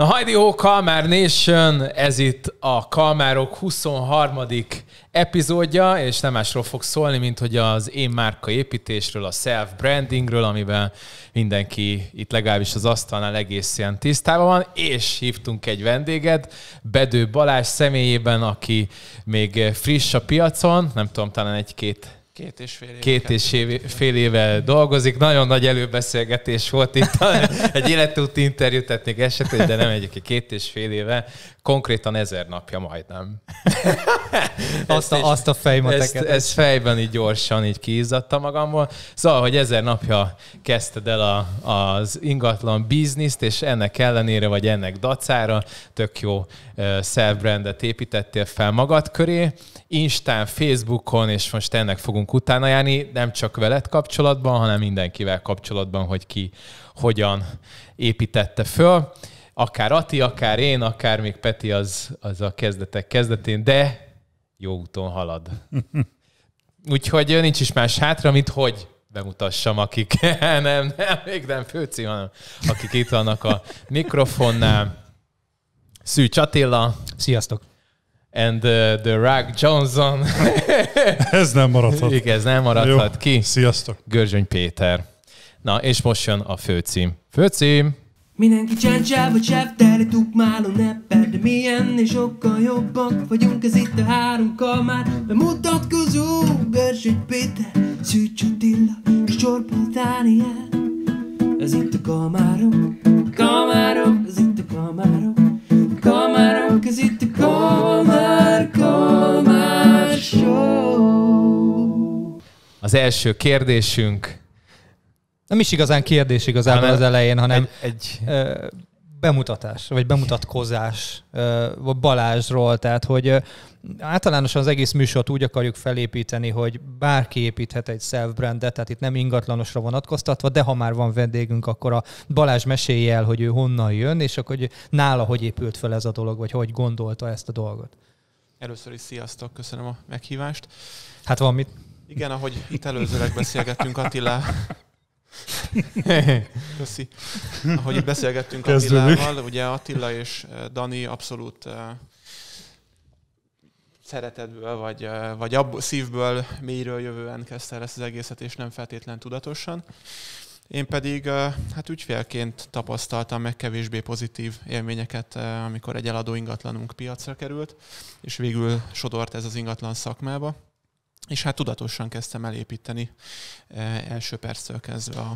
Na hajdi ó, Kalmár Nation, ez itt a Kalmárok 23. epizódja, és nem másról fog szólni, mint hogy az én márka építésről, a self-brandingről, amiben mindenki itt legalábbis az asztalnál ilyen tisztában van, és hívtunk egy vendéget, Bedő Balázs személyében, aki még friss a piacon, nem tudom, talán egy-két Két és fél éve. Két és fél éve dolgozik. Nagyon nagy előbeszélgetés volt itt. Egy életút interjút tetnék esetleg, de nem egyik két és fél éve konkrétan ezer napja majdnem. azt, a, is, azt a fejmateket. Ezt, ezt fejben így gyorsan így kiizzadta magamból. Szóval, hogy ezer napja kezdted el a, az ingatlan bizniszt, és ennek ellenére, vagy ennek dacára tök jó uh, self-brandet építettél fel magad köré. Instán, Facebookon, és most ennek fogunk utána járni, nem csak veled kapcsolatban, hanem mindenkivel kapcsolatban, hogy ki hogyan építette föl akár Ati, akár én, akár még Peti az, az a kezdetek kezdetén, de jó úton halad. Úgyhogy nincs is más hátra, mint hogy bemutassam, akik nem, nem, még nem főci, hanem akik itt vannak a mikrofonnál. Szűcs Attila. Sziasztok. And the, The Rag Johnson. ez nem maradhat. Igen, ez nem maradhat Jó. ki. Sziasztok. Görzsöny Péter. Na, és most jön a főcím. Főcím! Mindenki vagy csepp, teli tukmáló ebben De mi ennél sokkal jobbak vagyunk, ez itt a három kamár Bemutatkozó, Gersügy Péter, Szűcs Attila és Csorpa Dániel Ez itt a kamárok, kamárok, ez itt a kamárok Kamárok, ez itt a kamár, kamár show. Az első kérdésünk nem is igazán kérdés igazából hanem az elején, hanem egy, egy... bemutatás, vagy bemutatkozás Balázsról, tehát hogy általánosan az egész műsort úgy akarjuk felépíteni, hogy bárki építhet egy self-brandet, tehát itt nem ingatlanosra vonatkoztatva, de ha már van vendégünk, akkor a Balázs mesélje el, hogy ő honnan jön, és akkor hogy nála hogy épült fel ez a dolog, vagy hogy gondolta ezt a dolgot. Először is sziasztok, köszönöm a meghívást. Hát van mit. Igen, ahogy itt előzőleg beszélgettünk Attila, Köszi. Ahogy beszélgettünk Kezdődik. Attilával, ugye Attila és eh, Dani abszolút eh, szeretetből, vagy, eh, vagy abb, szívből, mélyről jövően kezdte el ezt az egészet, és nem feltétlen tudatosan. Én pedig hát ügyfélként tapasztaltam meg kevésbé pozitív élményeket, amikor egy eladó ingatlanunk piacra került, és végül sodort ez az ingatlan szakmába és hát tudatosan kezdtem elépíteni e, első perctől kezdve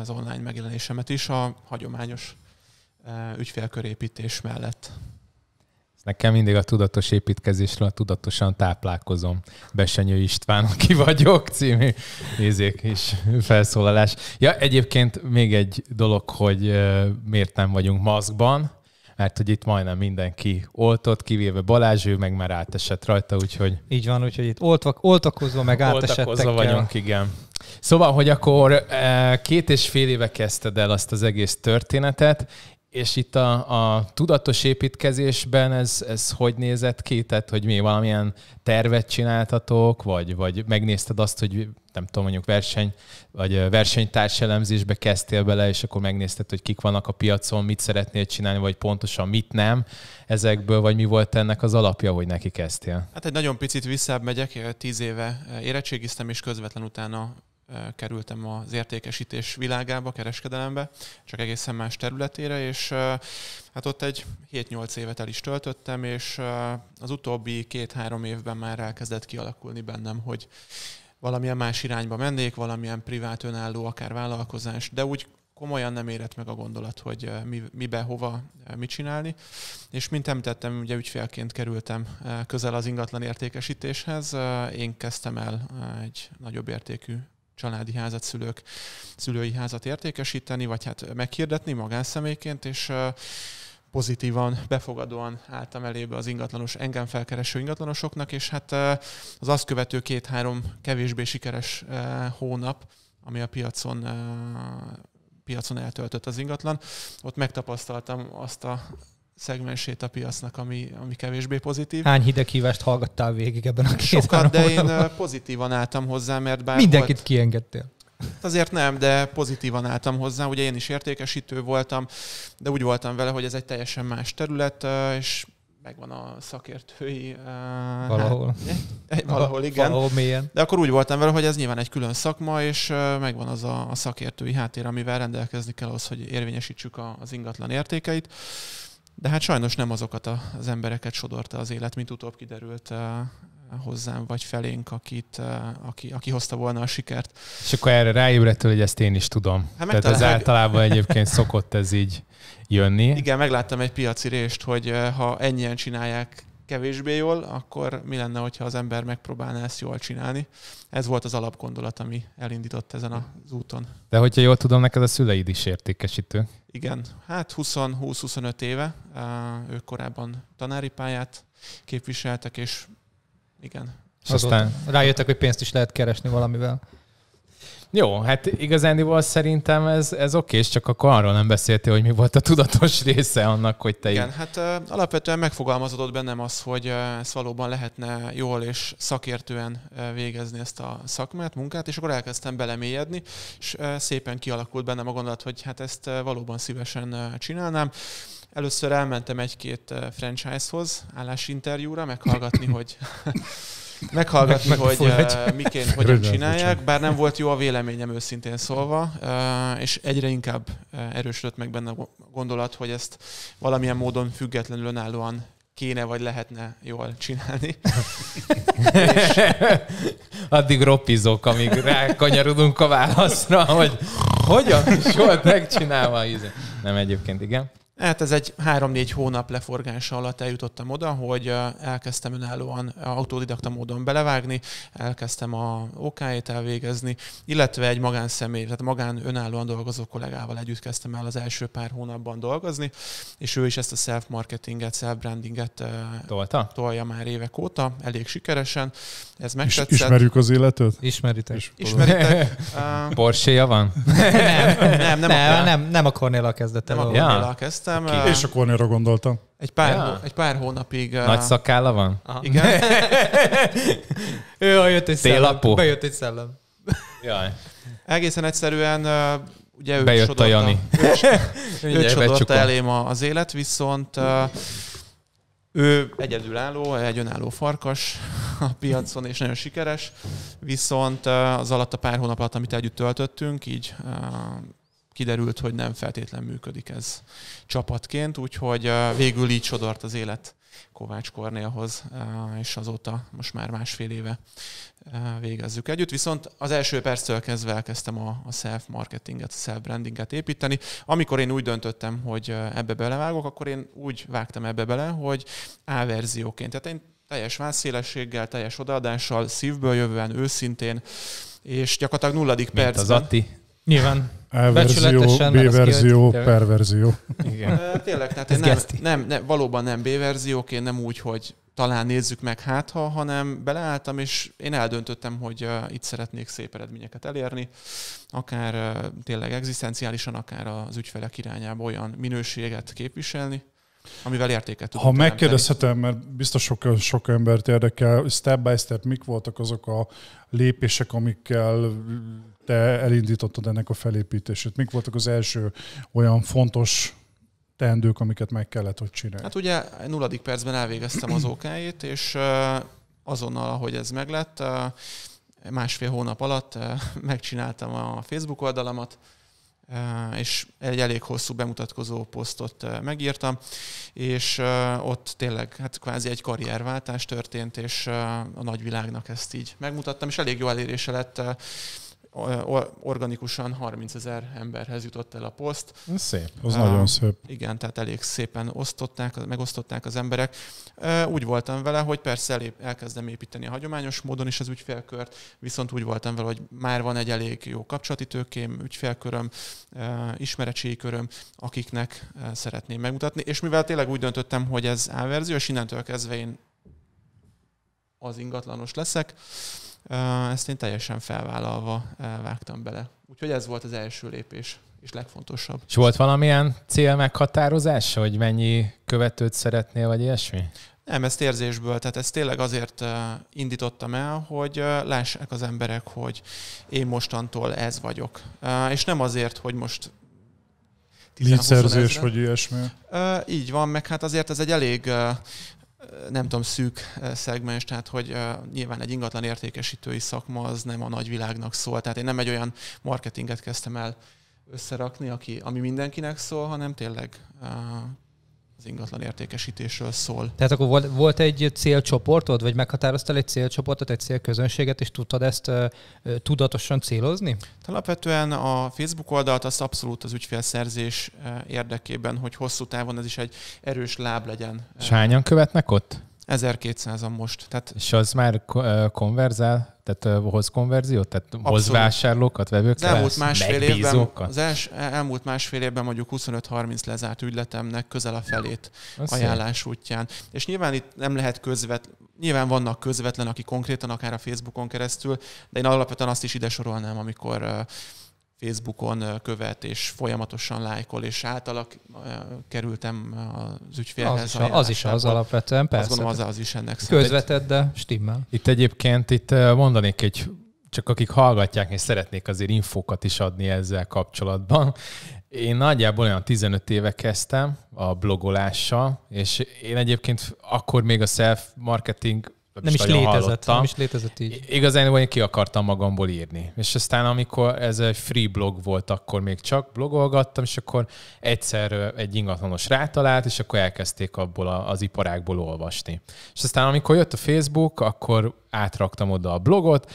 az online megjelenésemet is a hagyományos e, ügyfélkörépítés mellett. Nekem mindig a tudatos építkezésről a tudatosan táplálkozom. Besenyő István, aki vagyok, című nézék is felszólalás. Ja, egyébként még egy dolog, hogy e, miért nem vagyunk maszkban mert hogy itt majdnem mindenki oltott, kivéve Balázs, ő meg már átesett rajta, úgyhogy... Így van, úgyhogy itt oltva, oltakozva, meg átesettek. Oltakozva vagyunk, igen. Szóval, hogy akkor eh, két és fél éve kezdted el azt az egész történetet, és itt a, a tudatos építkezésben ez, ez hogy nézett ki? Tehát, hogy mi valamilyen tervet csináltatok, vagy, vagy megnézted azt, hogy nem tudom, mondjuk verseny, vagy versenytárs elemzésbe kezdtél bele, és akkor megnézted, hogy kik vannak a piacon, mit szeretnél csinálni, vagy pontosan mit nem ezekből, vagy mi volt ennek az alapja, hogy neki kezdtél? Hát egy nagyon picit visszább megyek, tíz éve érettségiztem, és közvetlen utána kerültem az értékesítés világába, kereskedelembe, csak egészen más területére, és hát ott egy 7-8 évet el is töltöttem, és az utóbbi két-három évben már elkezdett kialakulni bennem, hogy valamilyen más irányba mennék, valamilyen privát önálló, akár vállalkozás, de úgy komolyan nem érett meg a gondolat, hogy mi, mibe, hova, mit csinálni. És mint említettem, ugye ügyfélként kerültem közel az ingatlan értékesítéshez. Én kezdtem el egy nagyobb értékű családi házat, szülők, szülői házat értékesíteni, vagy hát meghirdetni magánszemélyként, és pozitívan, befogadóan álltam elébe az ingatlanos, engem felkereső ingatlanosoknak, és hát az azt követő két-három kevésbé sikeres hónap, ami a piacon piacon eltöltött az ingatlan. Ott megtapasztaltam azt a szegmensét a piacnak, ami, ami kevésbé pozitív. Hány hideghívást hallgattál végig ebben a két Sokat, de én pozitívan álltam hozzá, mert bár Mindenkit volt... kiengedtél. Azért nem, de pozitívan álltam hozzá. Ugye én is értékesítő voltam, de úgy voltam vele, hogy ez egy teljesen más terület, és megvan a szakértői... Hát- valahol. Hát, valahol, igen. Valahol mélyen. De akkor úgy voltam vele, hogy ez nyilván egy külön szakma, és megvan az a, szakértői háttér, amivel rendelkezni kell ahhoz, hogy érvényesítsük az ingatlan értékeit. De hát sajnos nem azokat az embereket sodorta az élet, mint utóbb kiderült eh, hozzám vagy felénk, akit, eh, aki, aki hozta volna a sikert. És akkor erre ráébredtél, hogy ezt én is tudom. Hát Tehát ez általában egyébként szokott ez így jönni. Igen, megláttam egy piaci részt, hogy eh, ha ennyien csinálják kevésbé jól, akkor mi lenne, hogyha az ember megpróbálná ezt jól csinálni. Ez volt az alapgondolat, ami elindított ezen az úton. De hogyha jól tudom, neked a szüleid is értékesítő. Igen, hát 20-25 éve, ők korábban tanári pályát képviseltek, és igen. És aztán rájöttek, hogy pénzt is lehet keresni valamivel. Jó, hát igazándiból szerintem ez, ez oké, és csak akkor arról nem beszéltél, hogy mi volt a tudatos része annak, hogy te... Igen, így... hát alapvetően megfogalmazódott bennem az, hogy ezt valóban lehetne jól és szakértően végezni ezt a szakmát, munkát, és akkor elkezdtem belemélyedni, és szépen kialakult bennem a gondolat, hogy hát ezt valóban szívesen uh, csinálnám. Először elmentem egy-két franchisehoz állásinterjúra, meghallgatni, hogy meghallgatni, meg, hogy uh, miként, hogyan csinálják, bár nem volt jó a véleményem őszintén szólva, uh, és egyre inkább uh, erősödött meg benne a gondolat, hogy ezt valamilyen módon függetlenül önállóan kéne vagy lehetne jól csinálni. Addig roppizok, amíg rákanyarodunk a válaszra, hogy hogyan is volt megcsinálva. Izé. Nem egyébként, igen. Hát ez egy 3-4 hónap leforgása alatt eljutottam oda, hogy elkezdtem önállóan autodidakta módon belevágni, elkezdtem a OK-t elvégezni, illetve egy magánszemély, tehát magán önállóan dolgozó kollégával együtt kezdtem el az első pár hónapban dolgozni, és ő is ezt a self-marketinget, self-brandinget tolta? tolja már évek óta, elég sikeresen, ez meg Is, ismerjük az életet? Ismeritek. Is, Ismeritek. uh... porsche van? nem, nem, nem, nem, a, nem, nem a Cornéla kezdettem. Nem a ja. kezdtem. Ki? És a Cornéra gondoltam. Egy pár, ja. egy pár hónapig... Uh... Nagy szakálla van? Aha. Igen. Ő, jött egy Télapó. szellem. Bejött egy szellem. Jaj. Egészen egyszerűen uh, ugye ő Bejött a Jani. Ő, ő, ő elém az élet, viszont uh, ő egyedülálló, egy önálló farkas a piacon, és nagyon sikeres, viszont az alatt a pár hónap alatt, amit együtt töltöttünk, így kiderült, hogy nem feltétlen működik ez csapatként, úgyhogy végül így sodort az élet Kovács Kornélhoz, és azóta most már másfél éve végezzük együtt. Viszont az első perctől kezdve elkezdtem a, a self-marketinget, a self-brandinget építeni. Amikor én úgy döntöttem, hogy ebbe belevágok, akkor én úgy vágtam ebbe bele, hogy A verzióként. Tehát én teljes vászélességgel, teljes odaadással, szívből jövően, őszintén, és gyakorlatilag nulladik Mint az Atti. Nyilván. A verzió, B verzió, per verzió. Igen. Tényleg, tehát nem, nem, nem, valóban nem B verziók, én nem úgy, hogy talán nézzük meg hátha, hanem beleálltam, és én eldöntöttem, hogy uh, itt szeretnék szép eredményeket elérni, akár uh, tényleg egzisztenciálisan, akár az ügyfelek irányába olyan minőséget képviselni, amivel értéket tudok Ha teremteni. megkérdezhetem, mert biztos sok, sok embert érdekel, step by step mik voltak azok a lépések, amikkel te elindítottad ennek a felépítését? Mik voltak az első olyan fontos teendők, amiket meg kellett, hogy csinálj? Hát ugye nulladik percben elvégeztem az okáit, és azonnal, ahogy ez meglett, másfél hónap alatt megcsináltam a Facebook oldalamat, és egy elég hosszú bemutatkozó posztot megírtam, és ott tényleg hát kvázi egy karrierváltás történt, és a nagyvilágnak ezt így megmutattam, és elég jó elérése lett organikusan 30 ezer emberhez jutott el a poszt. Ez szép, az uh, nagyon szép. Igen, tehát elég szépen osztották, megosztották az emberek. Uh, úgy voltam vele, hogy persze elé, elkezdem építeni a hagyományos módon is az ügyfélkört, viszont úgy voltam vele, hogy már van egy elég jó kapcsolati tőkém, ügyfélköröm, uh, ismeretségi köröm, akiknek uh, szeretném megmutatni. És mivel tényleg úgy döntöttem, hogy ez A verzió, és innentől kezdve én az ingatlanos leszek, ezt én teljesen felvállalva vágtam bele. Úgyhogy ez volt az első lépés és legfontosabb. És volt valamilyen cél meghatározás, hogy mennyi követőt szeretnél, vagy ilyesmi? Nem, ezt érzésből, tehát ezt tényleg azért indítottam el, hogy lássák az emberek, hogy én mostantól ez vagyok. És nem azért, hogy most Leadszerzés vagy ilyesmi? így van, meg hát azért ez egy elég nem tudom, szűk szegmens, tehát hogy nyilván egy ingatlan értékesítői szakma az nem a nagyvilágnak szól. Tehát én nem egy olyan marketinget kezdtem el összerakni, aki, ami mindenkinek szól, hanem tényleg az ingatlan értékesítésről szól. Tehát akkor volt, volt egy célcsoportod, vagy meghatároztál egy célcsoportot, egy célközönséget, és tudtad ezt ö, ö, tudatosan célozni? Hát alapvetően a Facebook oldalt az abszolút az ügyfélszerzés érdekében, hogy hosszú távon ez is egy erős láb legyen. És hányan követnek ott? 1200-an most. Tehát... És az már konverzál, tehát hoz konverziót, tehát Abszolút. hoz vásárlókat, vevőket, az elmúlt másfél évben, az els, elmúlt másfél évben mondjuk 25-30 lezárt ügyletemnek közel a felét Azt ajánlás szépen. útján. És nyilván itt nem lehet közvet, nyilván vannak közvetlen, aki konkrétan akár a Facebookon keresztül, de én alapvetően azt is ide sorolnám, amikor Facebookon követ, és folyamatosan lájkol, és általak kerültem az ügyfélhez. Az is az, az, is az alapvetően, persze. Azt gondolom, az, az is ennek számít. Közvetett, de stimmel. Itt egyébként itt mondanék egy csak akik hallgatják, és szeretnék azért infókat is adni ezzel kapcsolatban. Én nagyjából olyan 15 éve kezdtem a blogolással, és én egyébként akkor még a self-marketing nem is, is létezett, hallottam. nem is létezett így. Igazán én ki akartam magamból írni. És aztán amikor ez egy free blog volt, akkor még csak blogolgattam, és akkor egyszer egy ingatlanos rátalált, és akkor elkezdték abból az iparákból olvasni. És aztán amikor jött a Facebook, akkor átraktam oda a blogot,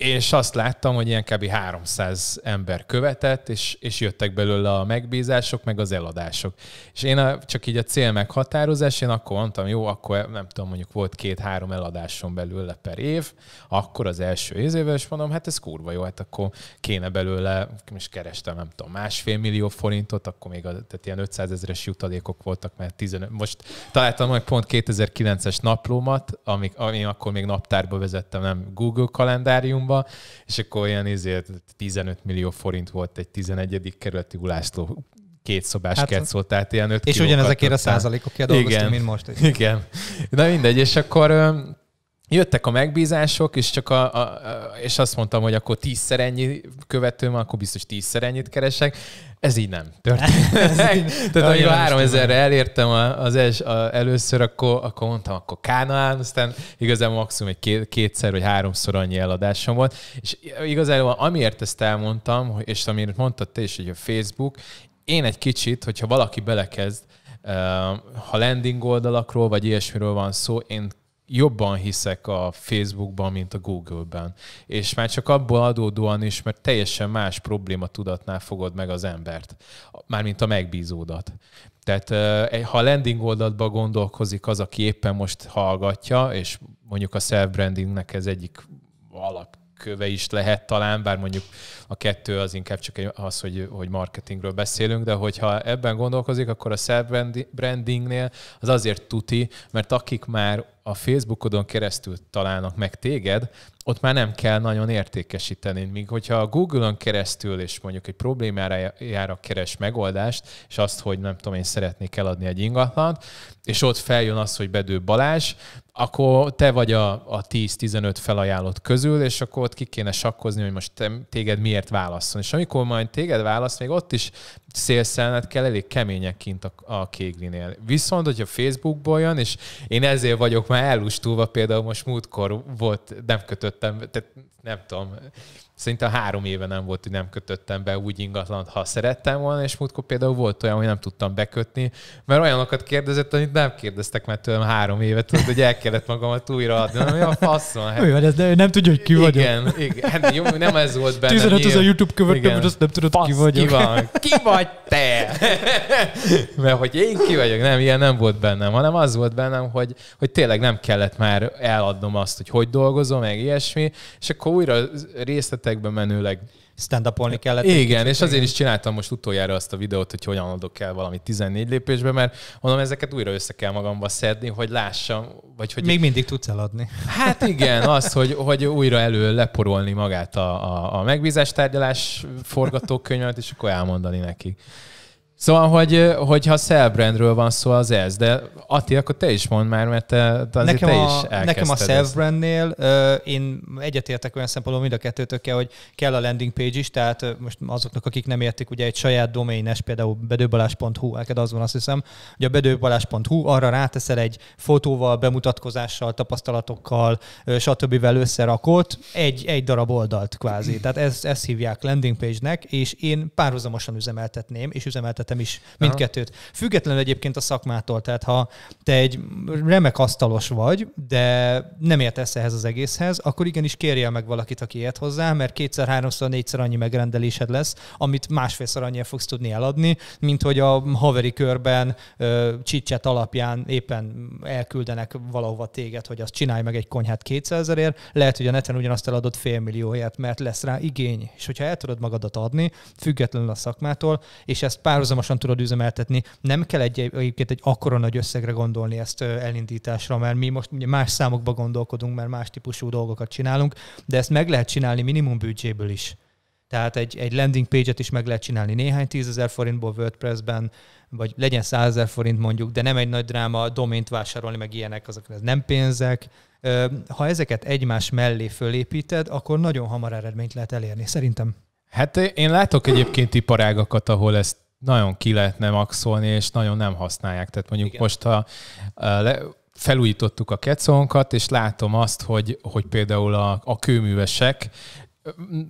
és azt láttam, hogy ilyen kb. 300 ember követett, és, és jöttek belőle a megbízások, meg az eladások. És én a, csak így a cél meghatározás, én akkor mondtam, jó, akkor nem tudom, mondjuk volt két-három eladáson belőle per év, akkor az első ézével, is mondom, hát ez kurva jó, hát akkor kéne belőle, és kerestem, nem tudom, másfél millió forintot, akkor még a, tehát ilyen 500 ezeres jutalékok voltak, mert 15, most találtam meg pont 2009-es naplómat, amik ami akkor még naptárba vezettem, nem Google kalendárium. Londonba, és akkor olyan ezért 15 millió forint volt egy 11. kerületi ulászló két szobás hát, kecó, tehát ilyen öt És ugyanezekért a százalékokért dolgoztam, mint most. Igen. Na mindegy, és akkor jöttek a megbízások, és csak a, a, a, és azt mondtam, hogy akkor tízszer ennyi követőm, akkor biztos tízszer ennyit keresek. Ez így nem történt. Tehát amikor 3000-re elértem az es, a, először, akkor, akkor mondtam, akkor Kánaán, aztán igazán maximum egy két, kétszer vagy háromszor annyi eladásom volt. És igazából amiért ezt elmondtam, és amiért mondtad te is, hogy a Facebook, én egy kicsit, hogyha valaki belekezd, ha landing oldalakról, vagy ilyesmiről van szó, én jobban hiszek a Facebookban, mint a Google-ben. És már csak abból adódóan is, mert teljesen más probléma tudatnál fogod meg az embert, mármint a megbízódat. Tehát ha a landing oldatba gondolkozik az, aki éppen most hallgatja, és mondjuk a self-brandingnek ez egyik alapköve is lehet talán, bár mondjuk a kettő az inkább csak az, hogy, hogy marketingről beszélünk, de hogyha ebben gondolkozik, akkor a self-brandingnél az azért tuti, mert akik már a Facebookodon keresztül találnak meg téged, ott már nem kell nagyon értékesíteni, míg hogyha a Google-on keresztül és mondjuk egy problémára jár a keres megoldást, és azt, hogy nem tudom, én szeretnék eladni egy ingatlant, és ott feljön az, hogy Bedő Balázs, akkor te vagy a, a 10-15 felajánlott közül, és akkor ott ki kéne sakkozni, hogy most te, téged mi miért válasszon. És amikor majd téged választ, még ott is szélszelned kell, elég kemények kint a, a kéglinél. Viszont, hogyha Facebookból jön, és én ezért vagyok már ellustulva, például most múltkor volt, nem kötöttem, tehát nem tudom, szerintem három éve nem volt, hogy nem kötöttem be úgy ingatlant, ha szerettem volna, és múltkor például volt olyan, hogy nem tudtam bekötni, mert olyanokat kérdezett, amit nem kérdeztek mert tőlem három éve, tudod, hogy el kellett magamat újra adni, nem a faszom, Hát... Ő, ez, nem, nem tudja, hogy ki vagyok. Igen, igen. Hát jó, nem ez volt benne. 15 az a YouTube követőm, hogy azt nem tudod, Fasz, ki vagyok. Ki, van, ki vagy te? mert hogy én ki vagyok, nem, ilyen nem volt bennem, hanem az volt bennem, hogy, hogy tényleg nem kellett már eladnom azt, hogy hogy dolgozom, meg ilyesmi, és akkor újra részletek részletekbe menőleg. stand upolni kellett. Igen, kicsit, és azért is csináltam most utoljára azt a videót, hogy hogyan adok el valami 14 lépésbe, mert mondom, ezeket újra össze kell magamba szedni, hogy lássam. Vagy hogy... Még mindig tudsz eladni. Hát igen, az, hogy, hogy újra elő leporolni magát a, a, a megbízástárgyalás forgatókönyvet, és akkor elmondani nekik. Szóval, hogy, hogyha self-brandről van szó, az ez. De Ati, akkor te is mondd már, mert te, te nekem te is a, Nekem a self-brandnél én egyetértek olyan szempontból mind a kettőtökkel, hogy kell a landing page is, tehát most azoknak, akik nem értik, ugye egy saját domaines, például bedőbalás.hu, elked az van azt hiszem, hogy a bedőbalás.hu, arra ráteszel egy fotóval, bemutatkozással, tapasztalatokkal, stb. összerakott egy, egy darab oldalt kvázi. Tehát ezt, ezt hívják landing page-nek, és én párhuzamosan üzemeltetném, és üzemeltetném szeretem is mindkettőt. Függetlenül egyébként a szakmától, tehát ha te egy remek asztalos vagy, de nem értesz ehhez az egészhez, akkor igenis kérje meg valakit, aki ért hozzá, mert kétszer, háromszor, négyszer annyi megrendelésed lesz, amit másfélszer annyira fogsz tudni eladni, mint hogy a haveri körben csicset alapján éppen elküldenek valahova téged, hogy azt csinálj meg egy konyhát 200 ezerért, lehet, hogy a neten ugyanazt eladod félmillióért, mert lesz rá igény. És hogyha el tudod magadat adni, függetlenül a szakmától, és ezt párhuzamos párhuzamosan tudod üzemeltetni. Nem kell egy, egyébként egy akkora nagy összegre gondolni ezt elindításra, mert mi most ugye más számokba gondolkodunk, mert más típusú dolgokat csinálunk, de ezt meg lehet csinálni minimum büdzséből is. Tehát egy, egy landing page-et is meg lehet csinálni néhány tízezer forintból WordPress-ben, vagy legyen százezer forint mondjuk, de nem egy nagy dráma domént vásárolni, meg ilyenek, azok ez nem pénzek. Ha ezeket egymás mellé fölépíted, akkor nagyon hamar eredményt lehet elérni, szerintem. Hát én látok egyébként iparágakat, ahol ezt nagyon ki lehetne maxolni, és nagyon nem használják. Tehát mondjuk Igen. most ha le, felújítottuk a kecónkat, és látom azt, hogy, hogy például a, a kőművesek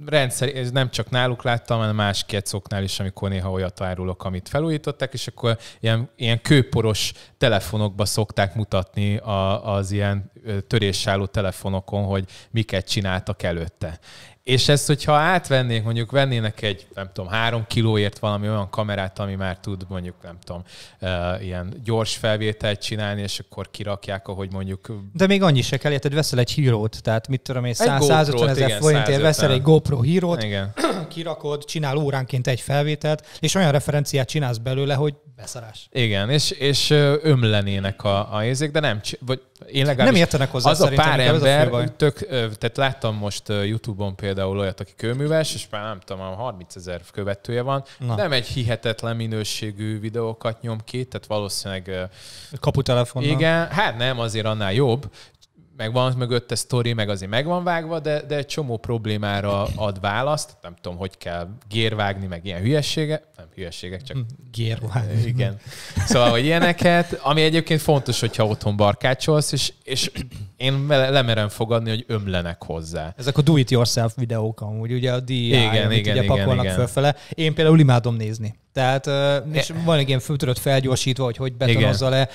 rendszer, ez nem csak náluk láttam, hanem más kecoknál is, amikor néha olyat árulok, amit felújították, és akkor ilyen, ilyen kőporos telefonokba szokták mutatni a, az ilyen törésálló telefonokon, hogy miket csináltak előtte. És ezt, hogyha átvennék, mondjuk vennének egy, nem tudom, három kilóért valami olyan kamerát, ami már tud mondjuk, nem tudom, ilyen gyors felvételt csinálni, és akkor kirakják, ahogy mondjuk... De még annyi se kell, érted, veszel egy hírót, tehát mit tudom én, 100, 150 ezer forintért veszel egy GoPro hírót, igen. kirakod, csinál óránként egy felvételt, és olyan referenciát csinálsz belőle, hogy beszarás. Igen, és, és ömlenének a, a érzék, de nem, vagy én nem értenek hozzá az a pár ember, a tök, tehát láttam most YouTube-on például olyat, aki kőműves, és már nem tudom, 30 ezer követője van, Na. nem egy hihetetlen minőségű videókat nyom ki, tehát valószínűleg... Kaputelefonnak. Igen, hát nem, azért annál jobb, meg van mögötte sztori, meg azért meg van vágva, de, de egy csomó problémára ad választ. Nem tudom, hogy kell gérvágni, meg ilyen hülyessége. Nem hülyességek, csak... Hm, gérvágni. Eh, igen. Szóval, hogy ilyeneket, ami egyébként fontos, hogyha otthon barkácsolsz, és, és én lemerem fogadni, hogy ömlenek hozzá. Ezek a do-it-yourself videók amúgy, ugye a DIY, igen, amit igen, ugye igen, pakolnak igen. fölfele. Én például imádom nézni. Tehát és eh. van egy ilyen tudod felgyorsítva, hogy hogy betonozza le,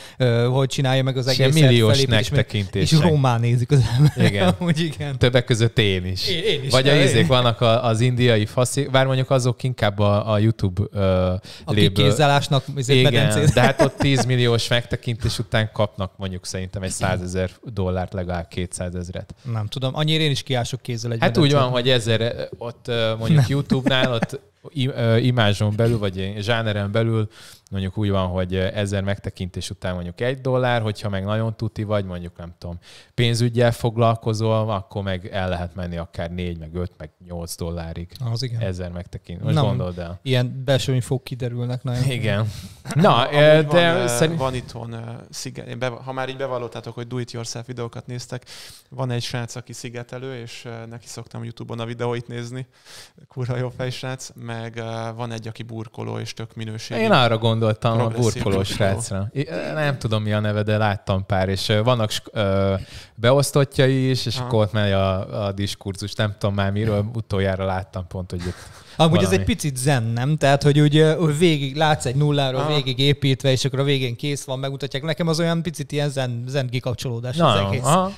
hogy csinálja meg az egészet. És milliós nektekintés. És román ránézik az ember. Igen. Amúgy igen. Többek között én is. Én, én is. Vagy a izék vannak a, az indiai faszi, bár mondjuk azok inkább a, a YouTube uh, a léből. kézzelásnak izé igen, de hát ott 10 milliós megtekintés után kapnak mondjuk szerintem egy 100 ezer dollárt, legalább 200 ezeret. Nem tudom, annyira én is kiások kézzel egy Hát medencén. úgy van, hogy ezer ott mondjuk YouTube-nál, ott imázson belül, vagy zsáneren belül mondjuk úgy van, hogy ezer megtekintés után mondjuk egy dollár, hogyha meg nagyon tuti vagy, mondjuk nem tudom, pénzügyel foglalkozol, akkor meg el lehet menni akár négy, meg öt, meg nyolc dollárig. Az igen. Ezer megtekintés. Most nem, gondold el. Ilyen belső fog kiderülnek nagyon. Igen. Na, de van, szerint... van itthon sziget, Én be, ha már így bevallottátok, hogy do-it-yourself videókat néztek, van egy srác, aki szigetelő, és neki szoktam YouTube-on a videóit nézni, kurva jó fejsrác, meg van egy, aki burkoló, és tök minőségű. Én arra gondolom, gondoltam a burkoló srácra. Nem tudom mi a neve, de láttam pár, és vannak beosztottjai is, és ha. akkor ott megy a, a diskurzus, nem tudom már miről, utoljára láttam pont, hogy itt Amúgy valami. ez egy picit zen, nem? Tehát, hogy úgy végig látsz egy nulláról ah. végig építve, és akkor a végén kész van, megmutatják. Nekem az olyan picit ilyen zen, zen kikapcsolódás Na, az egész. Aha.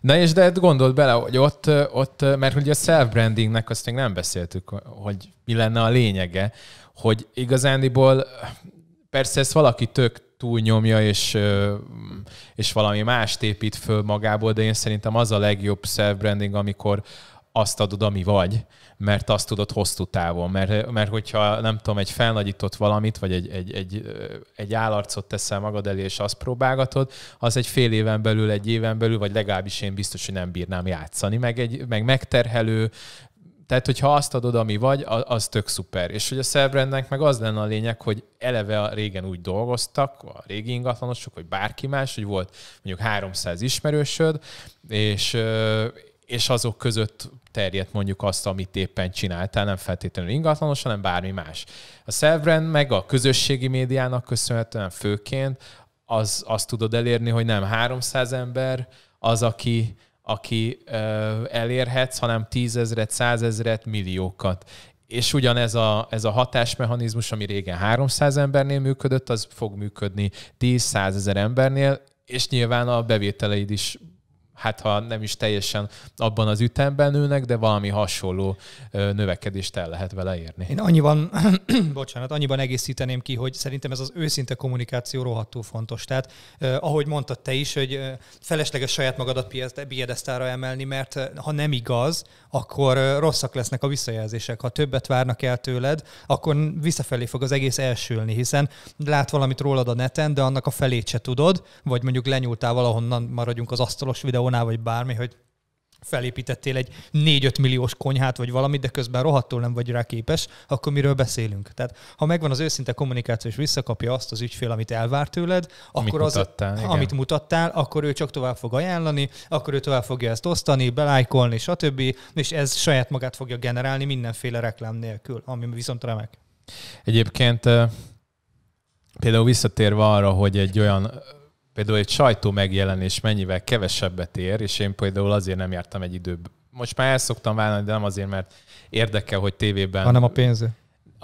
Na és de hát gondold bele, hogy ott, ott mert ugye a self-brandingnek azt még nem beszéltük, hogy mi lenne a lényege, hogy igazándiból persze ezt valaki tök túlnyomja, és, és valami mást épít föl magából, de én szerintem az a legjobb self-branding, amikor azt adod, ami vagy, mert azt tudod hosszú távon. Mert, mert hogyha, nem tudom, egy felnagyított valamit, vagy egy, egy, egy, egy állarcot teszel magad elé, és azt próbálgatod, az egy fél éven belül, egy éven belül, vagy legalábbis én biztos, hogy nem bírnám játszani. Meg, egy, meg megterhelő, tehát, hogyha azt adod, ami vagy, az tök szuper. És hogy a Selbrandnek meg az lenne a lényeg, hogy eleve a régen úgy dolgoztak, a régi ingatlanosok, vagy bárki más, hogy volt mondjuk 300 ismerősöd, és, és azok között terjedt mondjuk azt, amit éppen csináltál, nem feltétlenül ingatlanos, hanem bármi más. A self meg a közösségi médiának köszönhetően főként az, azt tudod elérni, hogy nem 300 ember az, aki, aki ö, elérhetsz, hanem tízezret, százezret, milliókat. És ugyanez a, ez a hatásmechanizmus, ami régen 300 embernél működött, az fog működni 10-100 ezer embernél, és nyilván a bevételeid is hát ha nem is teljesen abban az ütemben nőnek, de valami hasonló növekedést el lehet vele érni. Én annyiban, bocsánat, annyiban egészíteném ki, hogy szerintem ez az őszinte kommunikáció rohadtul fontos. Tehát eh, ahogy mondtad te is, hogy eh, felesleges saját magadat biedesztára emelni, mert ha nem igaz, akkor rosszak lesznek a visszajelzések. Ha többet várnak el tőled, akkor visszafelé fog az egész elsülni, hiszen lát valamit rólad a neten, de annak a felét se tudod, vagy mondjuk lenyúltál valahonnan, maradjunk az asztalos videó videónál, vagy bármi, hogy felépítettél egy 4-5 milliós konyhát, vagy valamit, de közben rohadtul nem vagy rá képes, akkor miről beszélünk? Tehát ha megvan az őszinte kommunikáció, és visszakapja azt az ügyfél, amit elvár tőled, amit akkor az, mutattál, igen. amit mutattál, akkor ő csak tovább fog ajánlani, akkor ő tovább fogja ezt osztani, belájkolni, stb. És ez saját magát fogja generálni mindenféle reklám nélkül, ami viszont remek. Egyébként például visszatérve arra, hogy egy olyan például egy sajtó megjelenés mennyivel kevesebbet ér, és én például azért nem jártam egy időben. Most már elszoktam válni, de nem azért, mert érdekel, hogy tévében... Hanem a pénze.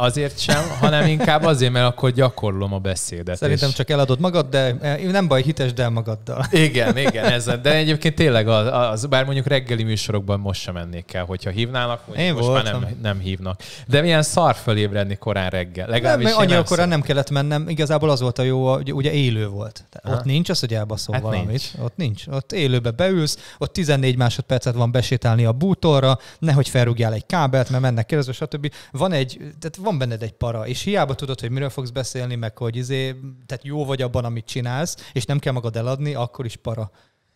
Azért sem, hanem inkább azért, mert akkor gyakorlom a beszédet. Szerintem és... csak eladod magad, de eh, nem baj, hitesd el magaddal. Igen, igen, ez, de egyébként tényleg az, az, bár mondjuk reggeli műsorokban most sem mennék el, hogyha hívnának, mondjuk én most voltam. már nem, nem hívnak. De milyen szar fölébredni korán reggel. Legalábbis nem, annyira korán nem kellett mennem, igazából az volt a jó, hogy ugye élő volt. Ott nincs az, hogy elbaszol hát valamit. Nincs. Ott nincs. Ott élőbe beülsz, ott 14 másodpercet van besétálni a bútorra, nehogy felrúgjál egy kábelt, mert mennek keresztül, stb. Van egy, tehát van van benned egy para, és hiába tudod, hogy miről fogsz beszélni, meg hogy izé, tehát jó vagy abban, amit csinálsz, és nem kell magad eladni, akkor is para.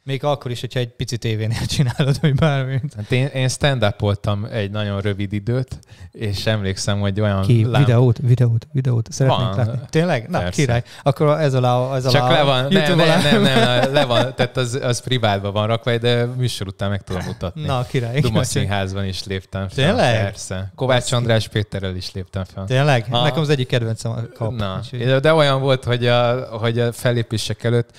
Még akkor is, hogyha egy pici tévénél csinálod, hogy bármit. Hát én, én stand up egy nagyon rövid időt, és emlékszem, hogy olyan... Ki, lám... videót, videót, videót szeretnénk van. látni. Tényleg? Na, Persze. király. Akkor ez alá, ez alá Csak le van, nem, nem, nem, nem, le van, tehát az, az privátban van rakva, de műsor után meg tudom mutatni. Na, király. Duma színházban is léptem fel. Tényleg? Persze. Kovács András Péterrel is léptem fel. Tényleg? Ha. Nekem az egyik kedvencem a kap. Na, de olyan volt, hogy a, hogy a fellépések előtt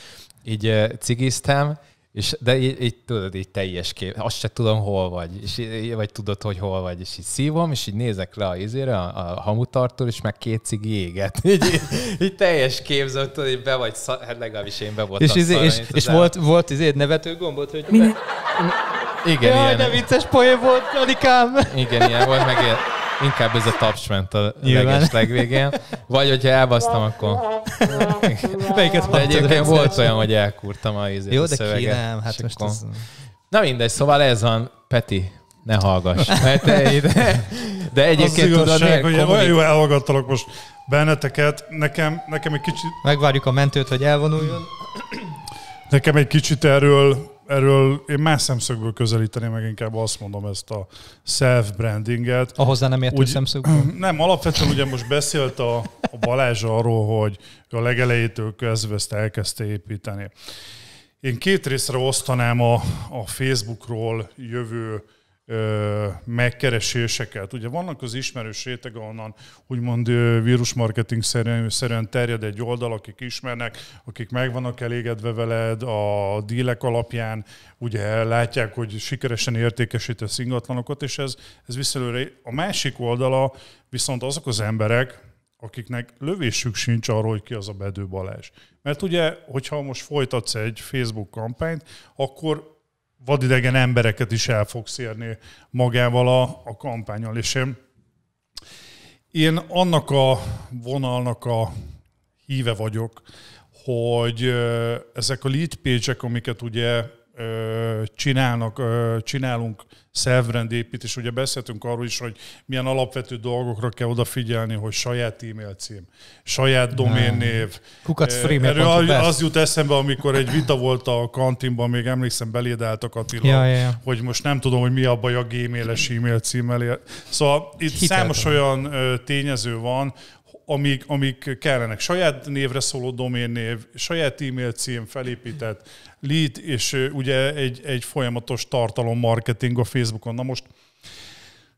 így eh, cigiztem, és, de így, így tudod, így teljes kép, azt se tudom, hol vagy, és így, vagy tudod, hogy hol vagy, és így szívom, és így nézek le a izére, a, a hamutartól, és meg két cig éget. Így, így, így teljes képzett, tudod, így be vagy, szar, hát legalábbis én be voltam És, szar, izé, és, és, és volt, volt izéd nevető gombot, hogy... Minek? Igen, Jaj, ilyen. de vicces poén volt, Janikám! Igen, ilyen volt, meg ilyen. Inkább ez a taps ment a Nyilván. leges legvégén. Vagy hogyha elbasztam, akkor... Melyiket de egyébként volt olyan, hogy elkúrtam a ízét, Jó, de szöveget, nem. hát most akkor... az... Na mindegy, szóval ez van, Peti, ne hallgass. Mert hát, te, eh, de, de egyébként... tudod, hogy kommunik... olyan jó elhallgattalak most benneteket, nekem, nekem egy kicsit... Megvárjuk a mentőt, hogy elvonuljon. Nekem egy kicsit erről erről én más szemszögből közelíteni, meg inkább azt mondom ezt a self-brandinget. Ahhoz nem értő szemszögből? Nem, alapvetően ugye most beszélt a, a Balázs arról, hogy a legelejétől kezdve ezt elkezdte építeni. Én két részre osztanám a, a Facebookról jövő megkereséseket. Ugye vannak az ismerős réteg, ahonnan úgymond vírusmarketing szerűen, szerűen terjed egy oldal, akik ismernek, akik meg vannak elégedve veled, a dílek alapján ugye látják, hogy sikeresen értékesítesz ingatlanokat, és ez, ez visszelőre a másik oldala viszont azok az emberek, akiknek lövésük sincs arról, hogy ki az a bedőbalás. Mert ugye, hogyha most folytatsz egy Facebook kampányt, akkor vadidegen embereket is el fog érni magával a, a kampányal. És én, én annak a vonalnak a híve vagyok, hogy ezek a lead page amiket ugye csinálnak, csinálunk self építés. Ugye beszéltünk arról is, hogy milyen alapvető dolgokra kell odafigyelni, hogy saját e-mail cím, saját doménnév. Erről az jut eszembe, amikor egy vita volt a kantinban, még emlékszem, belédáltak a ja, ja, ja. hogy most nem tudom, hogy mi a baj a gmail-es e-mail címmel. Szóval itt Hiteltem. számos olyan tényező van, amik, amik kellenek. Saját névre szóló név saját e-mail cím felépített, lead, és ugye egy, egy folyamatos tartalom marketing a Facebookon. Na most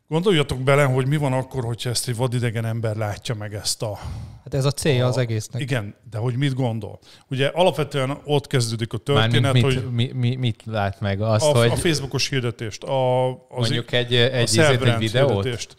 Gondoljatok bele, hogy mi van akkor, hogyha ezt egy vadidegen ember látja meg ezt a... Hát ez a célja a, az egésznek. Igen, de hogy mit gondol? Ugye alapvetően ott kezdődik a történet, mit, hogy... Mi, mi, mit lát meg? Azt, a, hogy... a Facebookos hirdetést, a, az mondjuk egy, egy, a egy, egy videót? Hirdetést.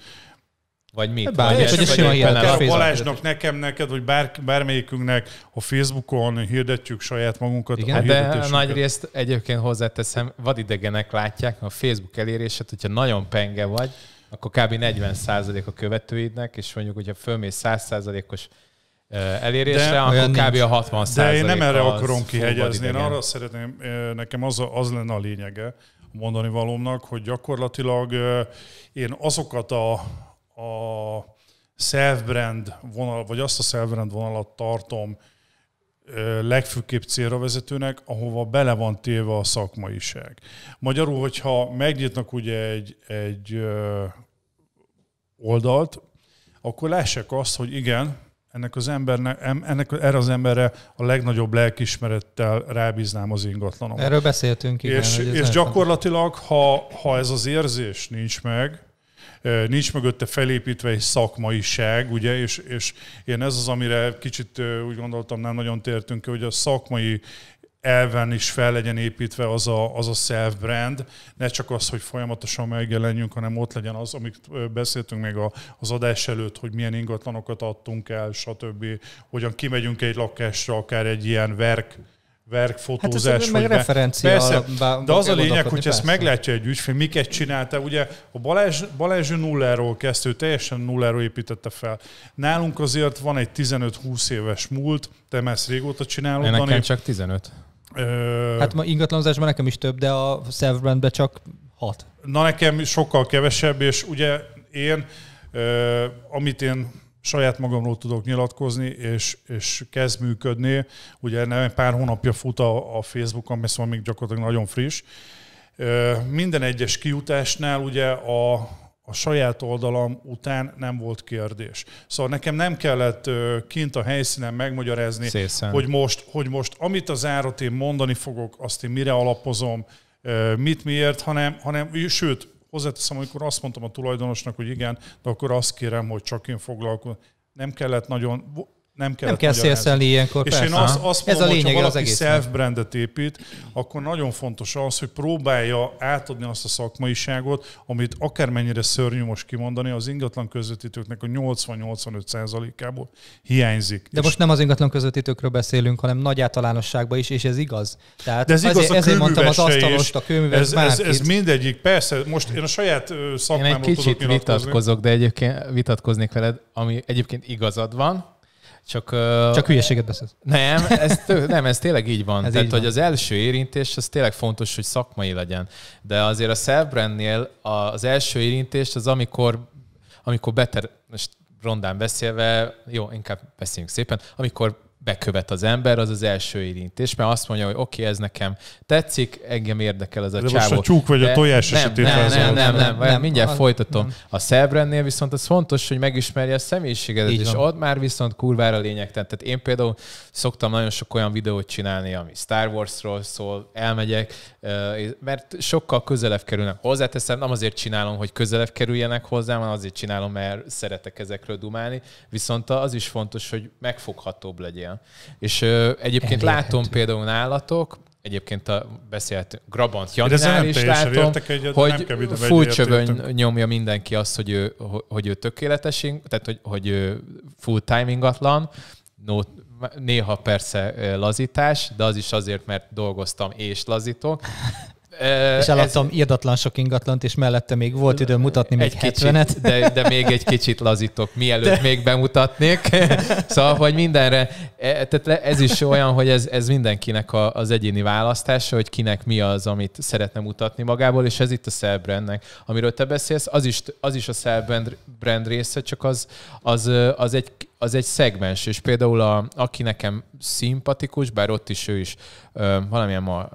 Vagy mit? Hát Bármilyen, és, és, vagy a Balázsnak, nekem, neked, vagy bár, bármelyikünknek a Facebookon hirdetjük saját magunkat. Igen, a de nagy részt egyébként hozzáteszem, vadidegenek látják a Facebook elérését, hogyha nagyon penge vagy, akkor kb. 40% a követőidnek, és mondjuk, hogyha fölmész 100%-os elérésre, de, akkor kb. a 60 De én nem erre akarom kihegyezni, én arra szeretném, nekem az, az lenne a lényege, mondani valómnak, hogy gyakorlatilag én azokat a a self-brand vonal, vagy azt a self-brand vonalat tartom legfőképp célra vezetőnek, ahova bele van téve a szakmaiság. Magyarul, hogyha megnyitnak ugye egy, egy oldalt, akkor lássák azt, hogy igen, ennek az embernek, ennek, erre az emberre a legnagyobb lelkismerettel rábíznám az ingatlanomat. Erről beszéltünk, igen. És, és gyakorlatilag, ha, ha ez az érzés nincs meg, nincs mögötte felépítve egy szakmaiság, ugye, és, és én ez az, amire kicsit úgy gondoltam, nem nagyon tértünk ki, hogy a szakmai elven is fel legyen építve az a, az a self-brand, ne csak az, hogy folyamatosan megjelenjünk, hanem ott legyen az, amit beszéltünk még a, az adás előtt, hogy milyen ingatlanokat adtunk el, stb. Hogyan kimegyünk egy lakásra, akár egy ilyen verk verkfotózás. Hát ez meg referencia. Persze, de az a lényeg, hogy ezt meglátja egy ügyfél, miket csinálta. Ugye a Balázs, Balázs nulláról kezdő, teljesen nulláról építette fel. Nálunk azért van egy 15-20 éves múlt, te már ezt régóta csinálod. Nekem Dani. csak 15. Ö... Hát ma ingatlanozásban nekem is több, de a self csak 6. Na nekem sokkal kevesebb, és ugye én, ö, amit én saját magamról tudok nyilatkozni, és, és kezd működni. Ugye nem pár hónapja fut a, a Facebookon, mert szóval még gyakorlatilag nagyon friss. Minden egyes kiutásnál ugye a, a saját oldalam után nem volt kérdés. Szóval nekem nem kellett kint a helyszínen megmagyarázni, Szészen. hogy most, hogy most amit az árat én mondani fogok, azt én mire alapozom, mit miért, hanem, hanem sőt, Hozzáteszem, amikor azt mondtam a tulajdonosnak, hogy igen, de akkor azt kérem, hogy csak én foglalkozom. Nem kellett nagyon, nem, nem kell szélszelni ilyenkor, És persze. én azt, azt mondom, Ez a lényeg, hogy ha valaki az self-brandet épít, akkor nagyon fontos az, hogy próbálja átadni azt a szakmaiságot, amit akármennyire szörnyű most kimondani, az ingatlan közvetítőknek a 80-85%-ából hiányzik. De és most nem az ingatlan közvetítőkről beszélünk, hanem nagy általánosságban is, és ez igaz. Tehát De ez azért, igaz a ezért mondtam az asztalost, a kőműves ez, ez, ez, mindegyik, persze, most én a saját szakmámról Én egy kicsit vitatkozok, de egyébként vitatkoznék veled, ami egyébként igazad van, csak, uh, Csak hülyeséget beszélsz. Nem, ez, nem, ez tényleg így van. Ez Tehát, így hogy van. az első érintés, az tényleg fontos, hogy szakmai legyen. De azért a self-brandnél az első érintés, az, amikor, amikor beter, most rondán beszélve, jó, inkább beszéljünk szépen, amikor bekövet az ember, az az első érintés, mert azt mondja, hogy oké, okay, ez nekem tetszik, engem érdekel ez a de csávó. Most a tyúk vagy de a tojás nem, esetében nem, nem, nem, nem, nem, nem, mindjárt a, folytatom. Nem. A Szebrennél viszont az fontos, hogy megismerje a személyiséget, és ott már viszont kurvára lényegtelen. Tehát én például szoktam nagyon sok olyan videót csinálni, ami Star Warsról szól, elmegyek, mert sokkal közelebb kerülnek. teszem, nem azért csinálom, hogy közelebb kerüljenek hozzám, hanem azért csinálom, mert szeretek ezekről dumálni, viszont az is fontos, hogy megfoghatóbb legyen és ö, egyébként Elérhető. látom például nálatok, egyébként a beszélt Grabant Janinál is látom, egyet, hogy fullcsövön nyomja mindenki azt, hogy ő, hogy ő tökéletes, tehát hogy, hogy ő full time ingatlan, no, néha persze lazítás, de az is azért, mert dolgoztam és lazítok, és eladtam ez... irdatlan sok ingatlant, és mellette még volt idő mutatni még egy 70 kicsit, de, de még egy kicsit lazítok, mielőtt de... még bemutatnék. szóval, hogy mindenre, e, tehát ez is olyan, hogy ez, ez mindenkinek a, az egyéni választása, hogy kinek mi az, amit szeretne mutatni magából, és ez itt a self-brandnek. Amiről te beszélsz, az is, az is a self-brand része, csak az, az, az egy az egy szegmens, és például a, aki nekem szimpatikus, bár ott is ő is ö, valamilyen ma,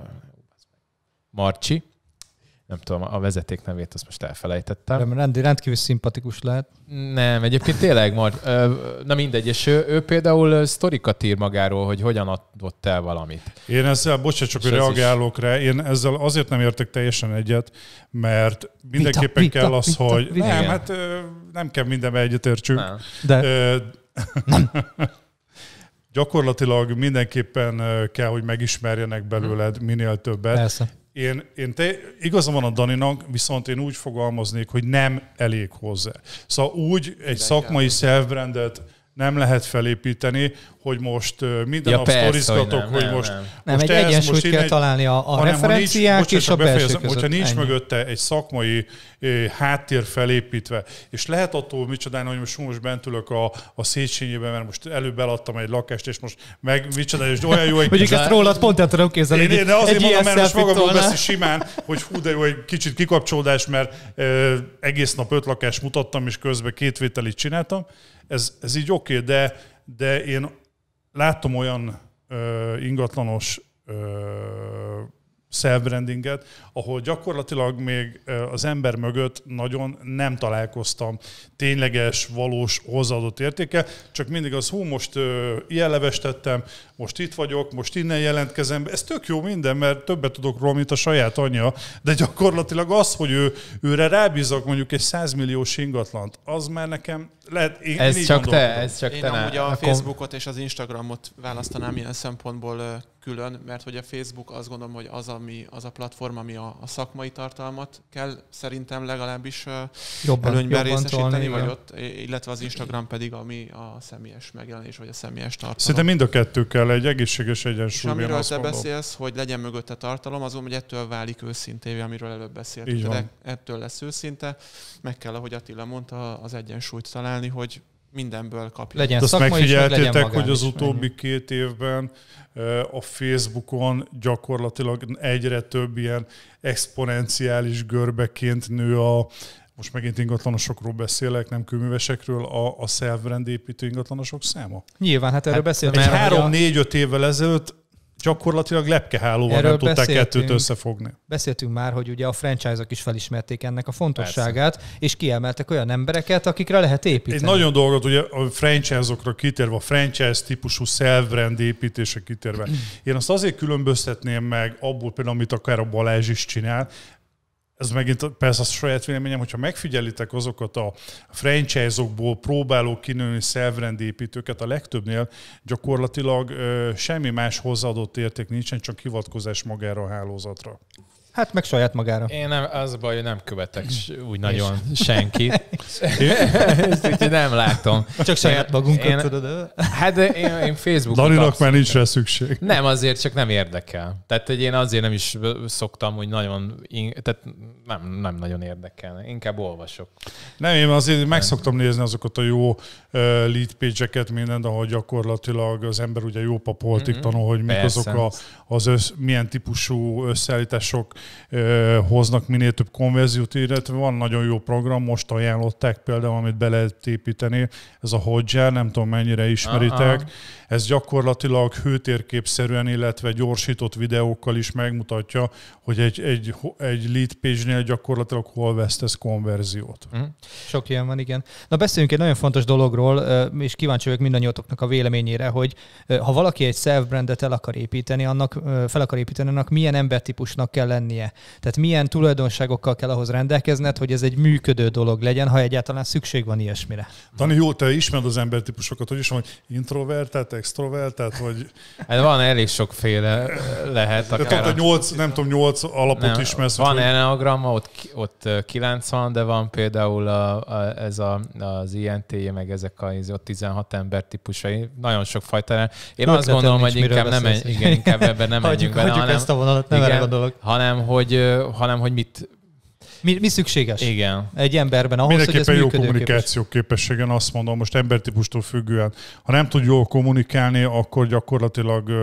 Marcsi, nem tudom, a vezeték nevét azt most elfelejtettem. Nem, rend, rendkívül szimpatikus lehet. Nem, egyébként tényleg, majd, na mindegy, és ő, ő például sztorikat ír magáról, hogy hogyan adott el valamit. Én ezzel, bocsánat, csak hogy reagálok is... rá, én ezzel azért nem értek teljesen egyet, mert mindenképpen vita, kell az, vita, hogy... Vita, nem, hát nem kell mindenben egyetértsünk. Nem. De... nem. gyakorlatilag mindenképpen kell, hogy megismerjenek belőled minél többet. Persze. Én, én te, igaza van a Daninak, viszont én úgy fogalmaznék, hogy nem elég hozzá. Szóval úgy egy szakmai self nem lehet felépíteni, hogy most minden ja, nap sztorizgatok, hogy, hogy most... Nem, most egy egyensúlyt kell egy, találni a, a referenciák és a belső között. Hogyha nincs ennyi. mögötte egy szakmai háttér felépítve, és lehet attól micsodán, hogy most, most bent ülök a, a Széchenyében, mert most előbb eladtam egy lakást, és most meg micsoda, és olyan jó, hogy... Mondjuk ezt rólad pont el tudom képzelni. Én, egy, de azért mondom, mert most magamról beszél simán, hogy hú, de jó, egy kicsit kikapcsolódás, mert egész nap öt lakást mutattam, és közben két vételit csináltam. Ez, ez így oké, okay, de, de én láttam olyan ö, ingatlanos ö, self-brandinget, ahol gyakorlatilag még az ember mögött nagyon nem találkoztam tényleges, valós hozzáadott értéke, csak mindig az, hú, most ilyen levestettem, most itt vagyok, most innen jelentkezem. Ez tök jó minden, mert többet tudok róla, mint a saját anyja, de gyakorlatilag az, hogy ő, őre rábízok mondjuk egy 100 milliós ingatlant, az már nekem lehet, én, ez én csak gondolom. te, ez csak én te. Én a Facebookot és az Instagramot választanám ilyen szempontból külön, mert hogy a Facebook azt gondolom, hogy az, ami, az a platform, ami a, a szakmai tartalmat kell szerintem legalábbis jobban, előnyben jobban részesíteni, tolni, vagy ott, illetve az Instagram pedig, ami a személyes megjelenés, vagy a személyes tartalom. Szerintem mind a kettő kell egy egészséges egyensúly. És amiről te beszélsz, hogy legyen mögötte tartalom, azon, hogy ettől válik őszintévé, amiről előbb beszéltünk. Ettől lesz őszinte. Meg kell, ahogy Attila mondta, az egyensúlyt találni, hogy mindenből kapja. Legyen Azt megfigyeltétek, legyen hogy az utóbbi is. két évben eh, a Facebookon gyakorlatilag egyre több ilyen exponenciális görbeként nő a most megint ingatlanosokról beszélek, nem kőművesekről, a, a self-brand építő ingatlanosok száma? Nyilván, hát erről hát, beszéltem. Három-négy-öt évvel ezelőtt gyakorlatilag lepkehálóval Erről nem tudták kettőt összefogni. Beszéltünk már, hogy ugye a franchise-ok is felismerték ennek a fontosságát, Persze. és kiemeltek olyan embereket, akikre lehet építeni. Egy nagyon dolgot, ugye a franchise-okra kitérve, a franchise típusú self-brand építése kitérve. Én azt azért különböztetném meg abból például, amit akár a Balázs is csinál, ez megint persze a saját véleményem, hogyha megfigyelitek azokat a franchise-okból próbáló kinőni szervrendépítőket, a legtöbbnél gyakorlatilag ö, semmi más hozzáadott érték nincsen, csak hivatkozás magára a hálózatra. Hát meg saját magára. Én nem, az a baj, hogy nem követek úgy nagyon és. senkit. Ezt úgyhogy nem látom. Csak saját magunkat én, tudod. Hát én, én Facebookon... Daninak már nincs rá szükség. Nem, azért csak nem érdekel. Tehát hogy én azért nem is szoktam, hogy nagyon... Tehát nem, nem nagyon érdekel. Inkább olvasok. Nem, én azért meg szoktam nézni azokat a jó lead page-eket, mindent, ahol gyakorlatilag az ember ugye jó papoltik mm-hmm. tanul, hogy mik Persze. azok a, az össz, milyen típusú összeállítások hoznak minél több konverziót, illetve van nagyon jó program, most ajánlották például, amit be lehet építeni, ez a Hodger, nem tudom mennyire ismeritek, uh-huh. ez gyakorlatilag hőtérképszerűen, illetve gyorsított videókkal is megmutatja, hogy egy, egy, egy lead page-nél gyakorlatilag hol vesztesz konverziót. Uh-huh. Sok ilyen van, igen. Na beszéljünk egy nagyon fontos dologról, és kíváncsi vagyok mindannyiatoknak a véleményére, hogy ha valaki egy self-brandet el akar építeni, annak, fel akar építeni, annak milyen embertípusnak kell lenni lennie. Tehát milyen tulajdonságokkal kell ahhoz rendelkezned, hogy ez egy működő dolog legyen, ha egyáltalán szükség van ilyesmire. Dani, jó, te ismered az embertípusokat, hogy is van, hogy introvertet, extrovertet, vagy... Hát van elég sokféle lehet. De tudod, a 8, nem tudom, nyolc alapot nem, ismersz. Van hogy... enneagramma, ott, ott 90, de van például a, a, ez a, az INT, meg ezek a az, ott 16 ember típusai, nagyon sok fajta. Én Jó, azt gondolom, hogy inkább nem, igen, inkább ebben nem hagyjuk, menjünk bele, hagyjuk hanem, ezt a vonalat, nem igen, gondolok. Hanem, hogy, hanem, hogy mit, mi, mi szükséges? Igen. Egy emberben ahhoz, Mindenképpen hogy ez jó kommunikáció képességen, azt mondom, most embertípustól függően. Ha nem tud jól kommunikálni, akkor gyakorlatilag uh,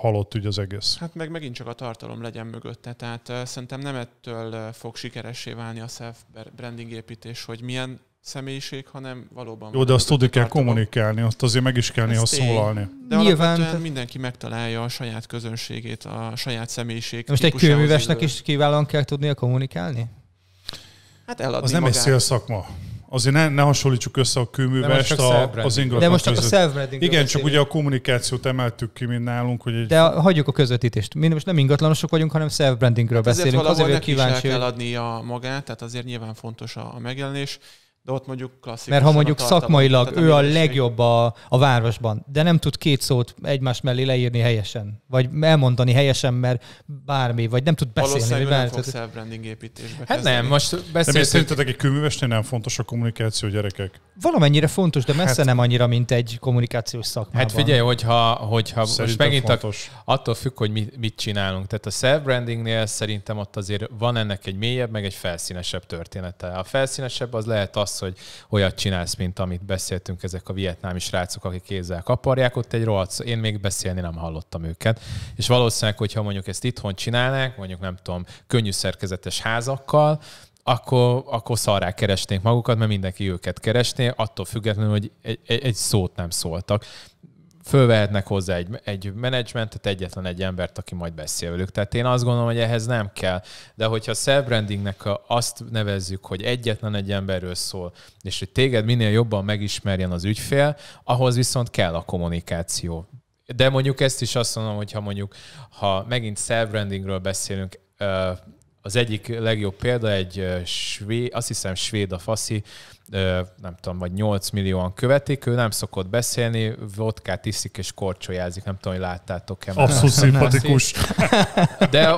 halott ügy az egész. Hát meg megint csak a tartalom legyen mögötte. Tehát uh, szerintem nem ettől fog sikeressé válni a self-branding építés, hogy milyen személyiség, hanem valóban... Jó, de azt tudni kell kommunikálni, azt azért meg is kell néha szólalni. De Nyilván, te... mindenki megtalálja a saját közönségét, a saját személyiség. Most egy kőművesnek is kiválóan kell tudnia kommunikálni? Hát eladni Az nem magát. egy szélszakma. Azért ne, ne hasonlítsuk össze a kőművest a, az ingatlan De most csak között. a self-branding. Igen, csak ugye a kommunikációt emeltük ki, mint nálunk. Hogy egy... De hagyjuk a közvetítést. Mi most nem ingatlanosok vagyunk, hanem self-brandingről hát beszélünk. Azért, azért kíváncsi. el kell adni a magát, tehát azért nyilván fontos a, a megjelenés de ott mondjuk klasszikus. Mert ha mondjuk szakmailag ő a legjobb a, a városban, de nem tud két szót egymás mellé leírni helyesen, vagy elmondani helyesen, mert bármi, vagy nem tud beszélni. nem fogsz self-branding építésbe Hát kezdeni. nem, most beszélünk. De miért szerintetek egy külművesnél nem fontos a kommunikáció, gyerekek? Valamennyire fontos, de messze hát, nem annyira, mint egy kommunikációs szakmában. Hát figyelj, hogyha, hogyha most megint fontos. a, attól függ, hogy mit, mit csinálunk. Tehát a self-brandingnél szerintem ott azért van ennek egy mélyebb, meg egy felszínesebb története. A felszínesebb az lehet az, az, hogy olyat csinálsz, mint amit beszéltünk, ezek a vietnámi srácok, akik kézzel kaparják, ott egy rohadt, én még beszélni nem hallottam őket. És valószínűleg, hogyha mondjuk ezt itthon csinálnák, mondjuk nem tudom, könnyű szerkezetes házakkal, akkor, akkor szarrá keresnék magukat, mert mindenki őket keresné, attól függetlenül, hogy egy, egy szót nem szóltak fölvehetnek hozzá egy, egy menedzsmentet, egyetlen egy embert, aki majd beszél velük. Tehát én azt gondolom, hogy ehhez nem kell. De hogyha self-brandingnek azt nevezzük, hogy egyetlen egy emberről szól, és hogy téged minél jobban megismerjen az ügyfél, ahhoz viszont kell a kommunikáció. De mondjuk ezt is azt mondom, hogyha mondjuk, ha megint self-brandingről beszélünk, az egyik legjobb példa egy svéd, azt hiszem svéd a faszi, nem tudom, vagy 8 millióan követik, ő nem szokott beszélni, vodkát iszik és korcsolyázik, nem tudom, hogy láttátok-e. Abszolút szimpatikus. De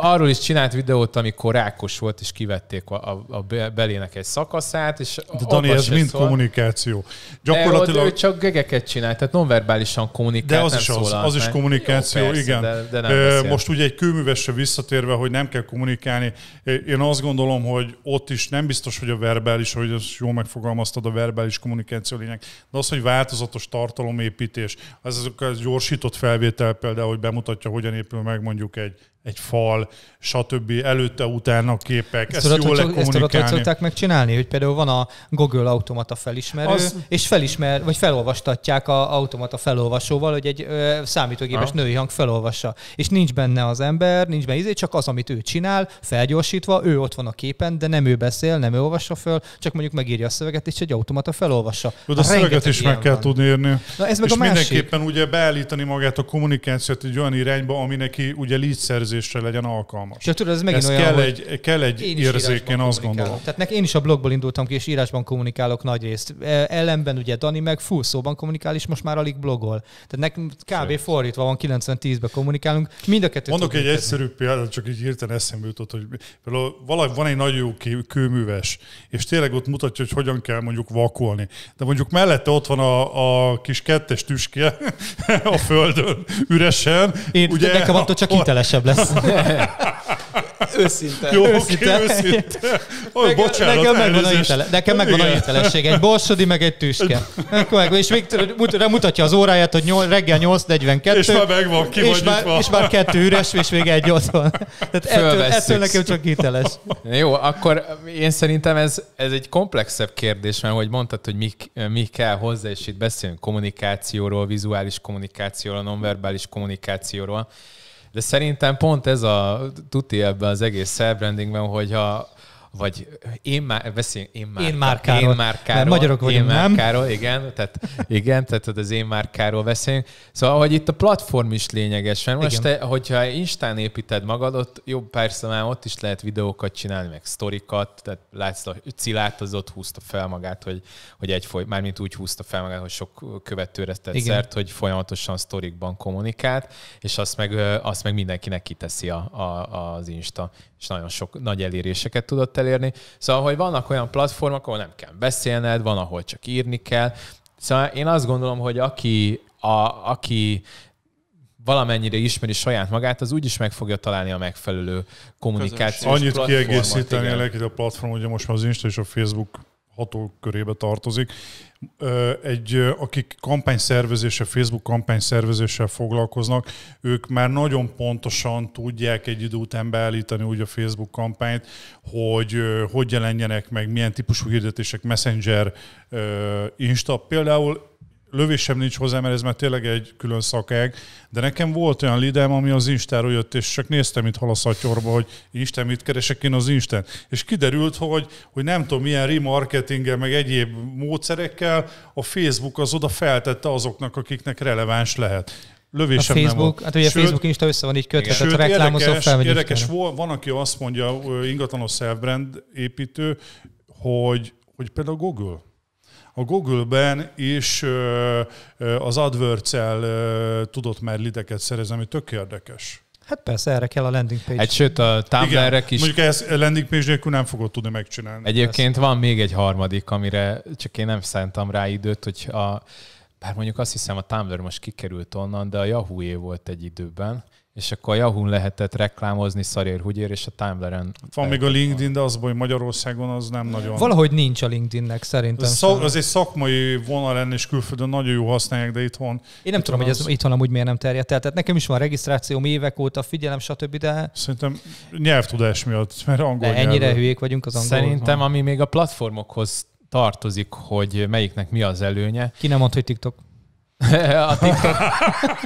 arról is csinált videót, amikor rákos volt, és kivették a, a, belének egy szakaszát. És De Dani, ez mind szól. kommunikáció. Gyakorlatilag... De ő csak gegeket csinált, tehát nonverbálisan kommunikál. De az, nem is, az, az is kommunikáció, Jó, persze, igen. De, de nem Most ugye egy kőművesre visszatérve, hogy nem kell kommunikálni, én azt gondolom, hogy ott is nem biztos, hogy a verbális, hogy az jó megfogalmaztad a verbális kommunikáció lényeg, de az, hogy változatos tartalomépítés, az azok gyorsított felvétel például, hogy bemutatja, hogyan épül meg mondjuk egy egy fal, stb. előtte, utána képek, ezt, ezt tudod, jól hogy, ezt tudod, hogy szokták megcsinálni, hogy például van a Google automata felismerő, Az... és felismer, vagy felolvastatják a automata felolvasóval, hogy egy ö, számítógépes ha. női hang felolvassa. És nincs benne az ember, nincs benne izé, csak az, amit ő csinál, felgyorsítva, ő ott van a képen, de nem ő beszél, nem ő olvassa föl, csak mondjuk megírja a szöveget, és egy automata felolvassa. De a, a szöveget is meg van. kell van. tudni írni. Na, ez meg és a másik. mindenképpen ugye beállítani magát a kommunikációt egy olyan irányba, ami neki ugye lead étkezésre legyen alkalmas. Csak tudod, ez megint ez olyan, kell egy, kell egy én érzék, én azt gondolom. Tehát nek én is a blogból indultam ki, és írásban kommunikálok nagy részt. E, ellenben ugye Dani meg full szóban kommunikál, és most már alig blogol. Tehát nekünk kb. Szerint. fordítva van, 90 10 ben kommunikálunk. Mind a kettőt Mondok egy egyszerű példát, csak így hirtelen eszembe jutott, hogy valahogy van egy nagyon jó kőműves, és tényleg ott mutatja, hogy hogyan kell mondjuk vakolni. De mondjuk mellette ott van a, a kis kettes tüske a földön üresen. Én, ugye, nekem attól csak hitelesebb lesz őszinte. Jó, őszinte. Okay, őszinte. Oly, nekem, bocsánat, nekem megvan a hitele, nekem megvan a hitelesség. Egy borsodi, meg egy tüske. és még mutatja az óráját, hogy nyol, reggel 8.42. És már megvan, ki és már, és már kettő üres, és még egy ott van. Tehát ettől, ettől, nekem csak hiteles. Jó, akkor én szerintem ez, ez egy komplexebb kérdés, mert hogy mondtad, hogy mi, mi kell hozzá, és itt beszélünk kommunikációról, vizuális kommunikációról, nonverbális kommunikációról. De szerintem pont ez a tuti ebben az egész self-brandingben, hogyha vagy én már, beszéljünk, én már, én már Károl, Én már Károl, Magyarok vagyunk, én már nem? igen, tehát, igen, tehát az én már Károl beszélünk. Szóval, hogy itt a platform is lényeges, mert most, te, hogyha Instán építed magad, ott jobb persze már ott is lehet videókat csinálni, meg sztorikat, tehát látsz, a Cilát az ott húzta fel magát, hogy, hogy egy foly, mármint úgy húzta fel magát, hogy sok követőre tett igen. szert, hogy folyamatosan sztorikban kommunikált, és azt meg, azt meg mindenkinek kiteszi a, a, az Insta, és nagyon sok nagy eléréseket tudott el elérni. Szóval, hogy vannak olyan platformok, ahol nem kell beszélned, van, ahol csak írni kell. Szóval én azt gondolom, hogy aki, a, aki valamennyire ismeri saját magát, az úgyis meg fogja találni a megfelelő kommunikációs Annyit kiegészíteni a a platform, ugye most már az Insta és a Facebook ható körébe tartozik. Egy, akik kampányszervezése, Facebook kampányszervezéssel foglalkoznak, ők már nagyon pontosan tudják egy idő után beállítani úgy a Facebook kampányt, hogy hogy jelenjenek meg, milyen típusú hirdetések, Messenger, Insta. Például lövésem nincs hozzá, mert ez már tényleg egy külön szakág, de nekem volt olyan lidem, ami az Instáról jött, és csak néztem itt halaszatyorba, hogy Isten, mit keresek én az Instán. És kiderült, hogy, hogy nem tudom, milyen remarketinggel, meg egyéb módszerekkel a Facebook az oda feltette azoknak, akiknek releváns lehet lövésem a Facebook, nem Hát ugye sőt, Facebook Insta össze van így kötve, tehát a reklámozó érdekes, Érdekes, van, van, aki azt mondja, ingatlanos self-brand építő, hogy, hogy például Google a Google-ben is az AdWords-el tudott már lideket szerezni, ami tök érdekes. Hát persze, erre kell a landing page. Egy sőt, a tumblr is... Mondjuk ezt landing page nélkül nem fogod tudni megcsinálni. Egyébként persze. van még egy harmadik, amire csak én nem szántam rá időt, hogy a... Bár mondjuk azt hiszem a Tumblr most kikerült onnan, de a yahoo volt egy időben, és akkor Yahoo lehetett reklámozni szarér húgyér, és a Tumblr-en. Van még a LinkedIn, de az, hogy Magyarországon az nem nagyon. Valahogy nincs a LinkedInnek szerintem. Ez, szak, ez egy szakmai vonal lenne, és külföldön nagyon jó használják, de itthon. Én nem itthon tudom, az... hogy ez itthon amúgy miért nem terjedt el. Tehát nekem is van regisztrációm évek óta, figyelem, stb. De... Szerintem nyelvtudás miatt, mert angol de Ennyire nyelvő. hülyék vagyunk az angol. Szerintem, ami még a platformokhoz tartozik, hogy melyiknek mi az előnye. Ki nem mond, hogy TikTok a TikTok,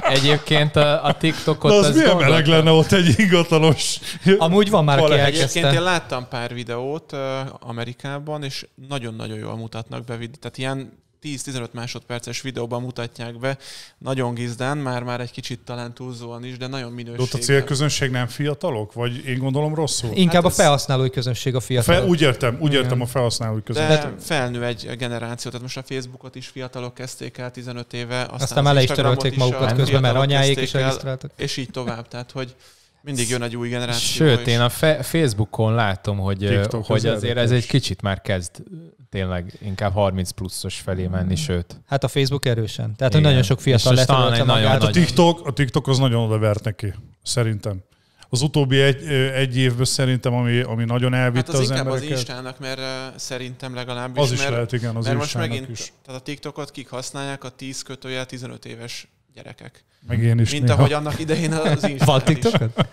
egyébként a, TikTokot... De az milyen gondoltam. meleg lenne ott egy ingatlanos... Amúgy van már, aki Egyébként én láttam pár videót Amerikában, és nagyon-nagyon jól mutatnak be, tehát ilyen 10-15 másodperces videóban mutatják be, nagyon gizdán, már már egy kicsit talán túlzóan is, de nagyon minőségű. De ott a célközönség nem fiatalok? Vagy én gondolom rosszul? Inkább hát a felhasználói közönség a fiatalok. Fe, úgy értem, úgy értem a felhasználói közönség. De felnő egy generáció, tehát most a Facebookot is fiatalok kezdték el 15 éve, aztán, aztán az le is törölték magukat közben, mert anyáik is regisztráltak. És így tovább, tehát hogy mindig jön egy új generáció. Sőt, én a fe- Facebookon látom, hogy, TikTok hogy az azért ez egy kicsit már kezd tényleg inkább 30 pluszos felé menni, mm. sőt. Hát a Facebook erősen. Tehát Igen. nagyon sok fiatal lett Hát Nagy... A TikTok, a TikTok az nagyon odavert neki, szerintem. Az utóbbi egy, egy évben szerintem, ami, ami nagyon elvitte hát az, az inkább embereket. az Instának, mert szerintem legalábbis Az is mert, lehet, igen, az mert most megint, is. Tehát a TikTokot kik használják? A 10 kötője 15 éves gyerekek. Meg én is Mint néha. ahogy annak idején az Instagram Van TikTokot?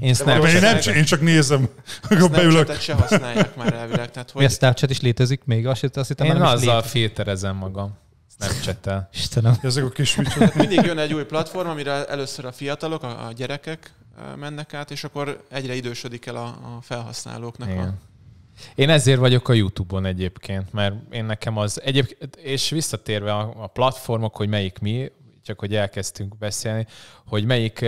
Én, Snapchat. én, nem, én csak nézem, akkor beülök. se használják már elvileg. Tehát, hogy... Mi a Snapchat is létezik még? Azt, azt hittem, én nem azzal filterezem magam. Snapchat-tel. Istenem. Ezek a kis hát Mindig jön egy új platform, amire először a fiatalok, a, a gyerekek mennek át, és akkor egyre idősödik el a, a felhasználóknak Igen. a én ezért vagyok a YouTube-on egyébként, mert én nekem az egyébként, és visszatérve a, a platformok, hogy melyik mi, csak hogy elkezdtünk beszélni, hogy melyik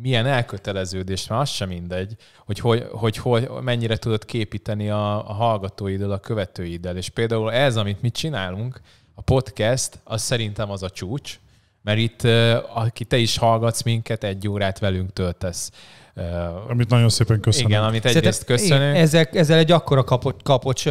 milyen elköteleződés mert az sem mindegy, hogy, hogy, hogy, hogy mennyire tudod képíteni a, a hallgatóiddal, a követőiddel. És például ez, amit mi csinálunk, a podcast, az szerintem az a csúcs, mert itt, aki te is hallgatsz minket, egy órát velünk töltesz. Amit nagyon szépen köszönöm. Igen, amit egyrészt köszönöm. Ezek, ezzel egy akkora kapocs, kapocs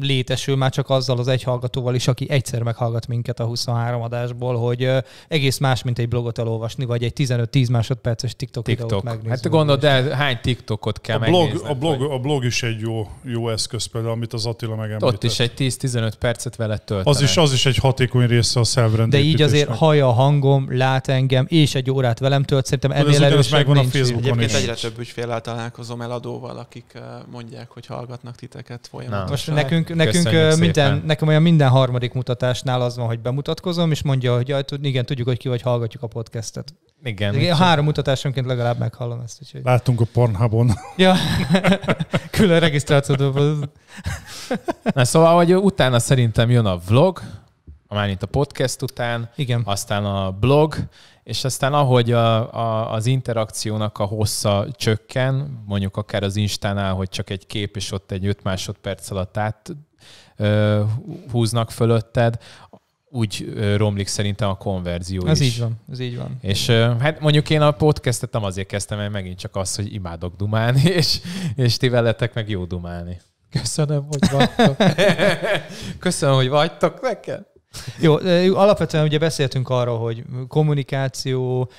létesül már csak azzal az egy hallgatóval is, aki egyszer meghallgat minket a 23 adásból, hogy egész más, mint egy blogot elolvasni, vagy egy 15-10 másodperces TikTok, TikTok. videót megnézni. Hát gondolod, de hány TikTokot kell a blog, a blog, vagy? a blog is egy jó, jó eszköz például, amit az Attila megemlített. Ott is egy 10-15 percet vele tölt. Az is, az is egy hatékony része a De így azért haja, hangom, lát engem, és egy órát velem tölt, szerintem ennél erősebb megvan a Facebookon is egyre több ügyfélel találkozom eladóval, akik mondják, hogy hallgatnak titeket folyamatosan. Na. Most nekünk, nekünk minden, nekem olyan minden harmadik mutatásnál az van, hogy bemutatkozom, és mondja, hogy jaj, tud, igen, tudjuk, hogy ki vagy, hallgatjuk a podcastet. Igen. Igen három mutatásonként legalább meghallom ezt. Úgyhogy... Láttunk a Pornhubon. Ja, külön regisztrációt. Na szóval, hogy utána szerintem jön a vlog, mármint a podcast után, Igen. aztán a blog, és aztán ahogy a, a, az interakciónak a hossza csökken, mondjuk akár az Instánál, hogy csak egy kép, és ott egy 5 másodperc alatt át ö, húznak fölötted, úgy romlik szerintem a konverzió ez is. Ez így van, ez így van. És hát mondjuk én a podcastet nem azért kezdtem, mert megint csak az, hogy imádok dumálni, és, és ti veletek meg jó dumálni. Köszönöm, hogy vagytok. Köszönöm, hogy vagytok nekem. Jó, alapvetően ugye beszéltünk arról, hogy kommunikáció,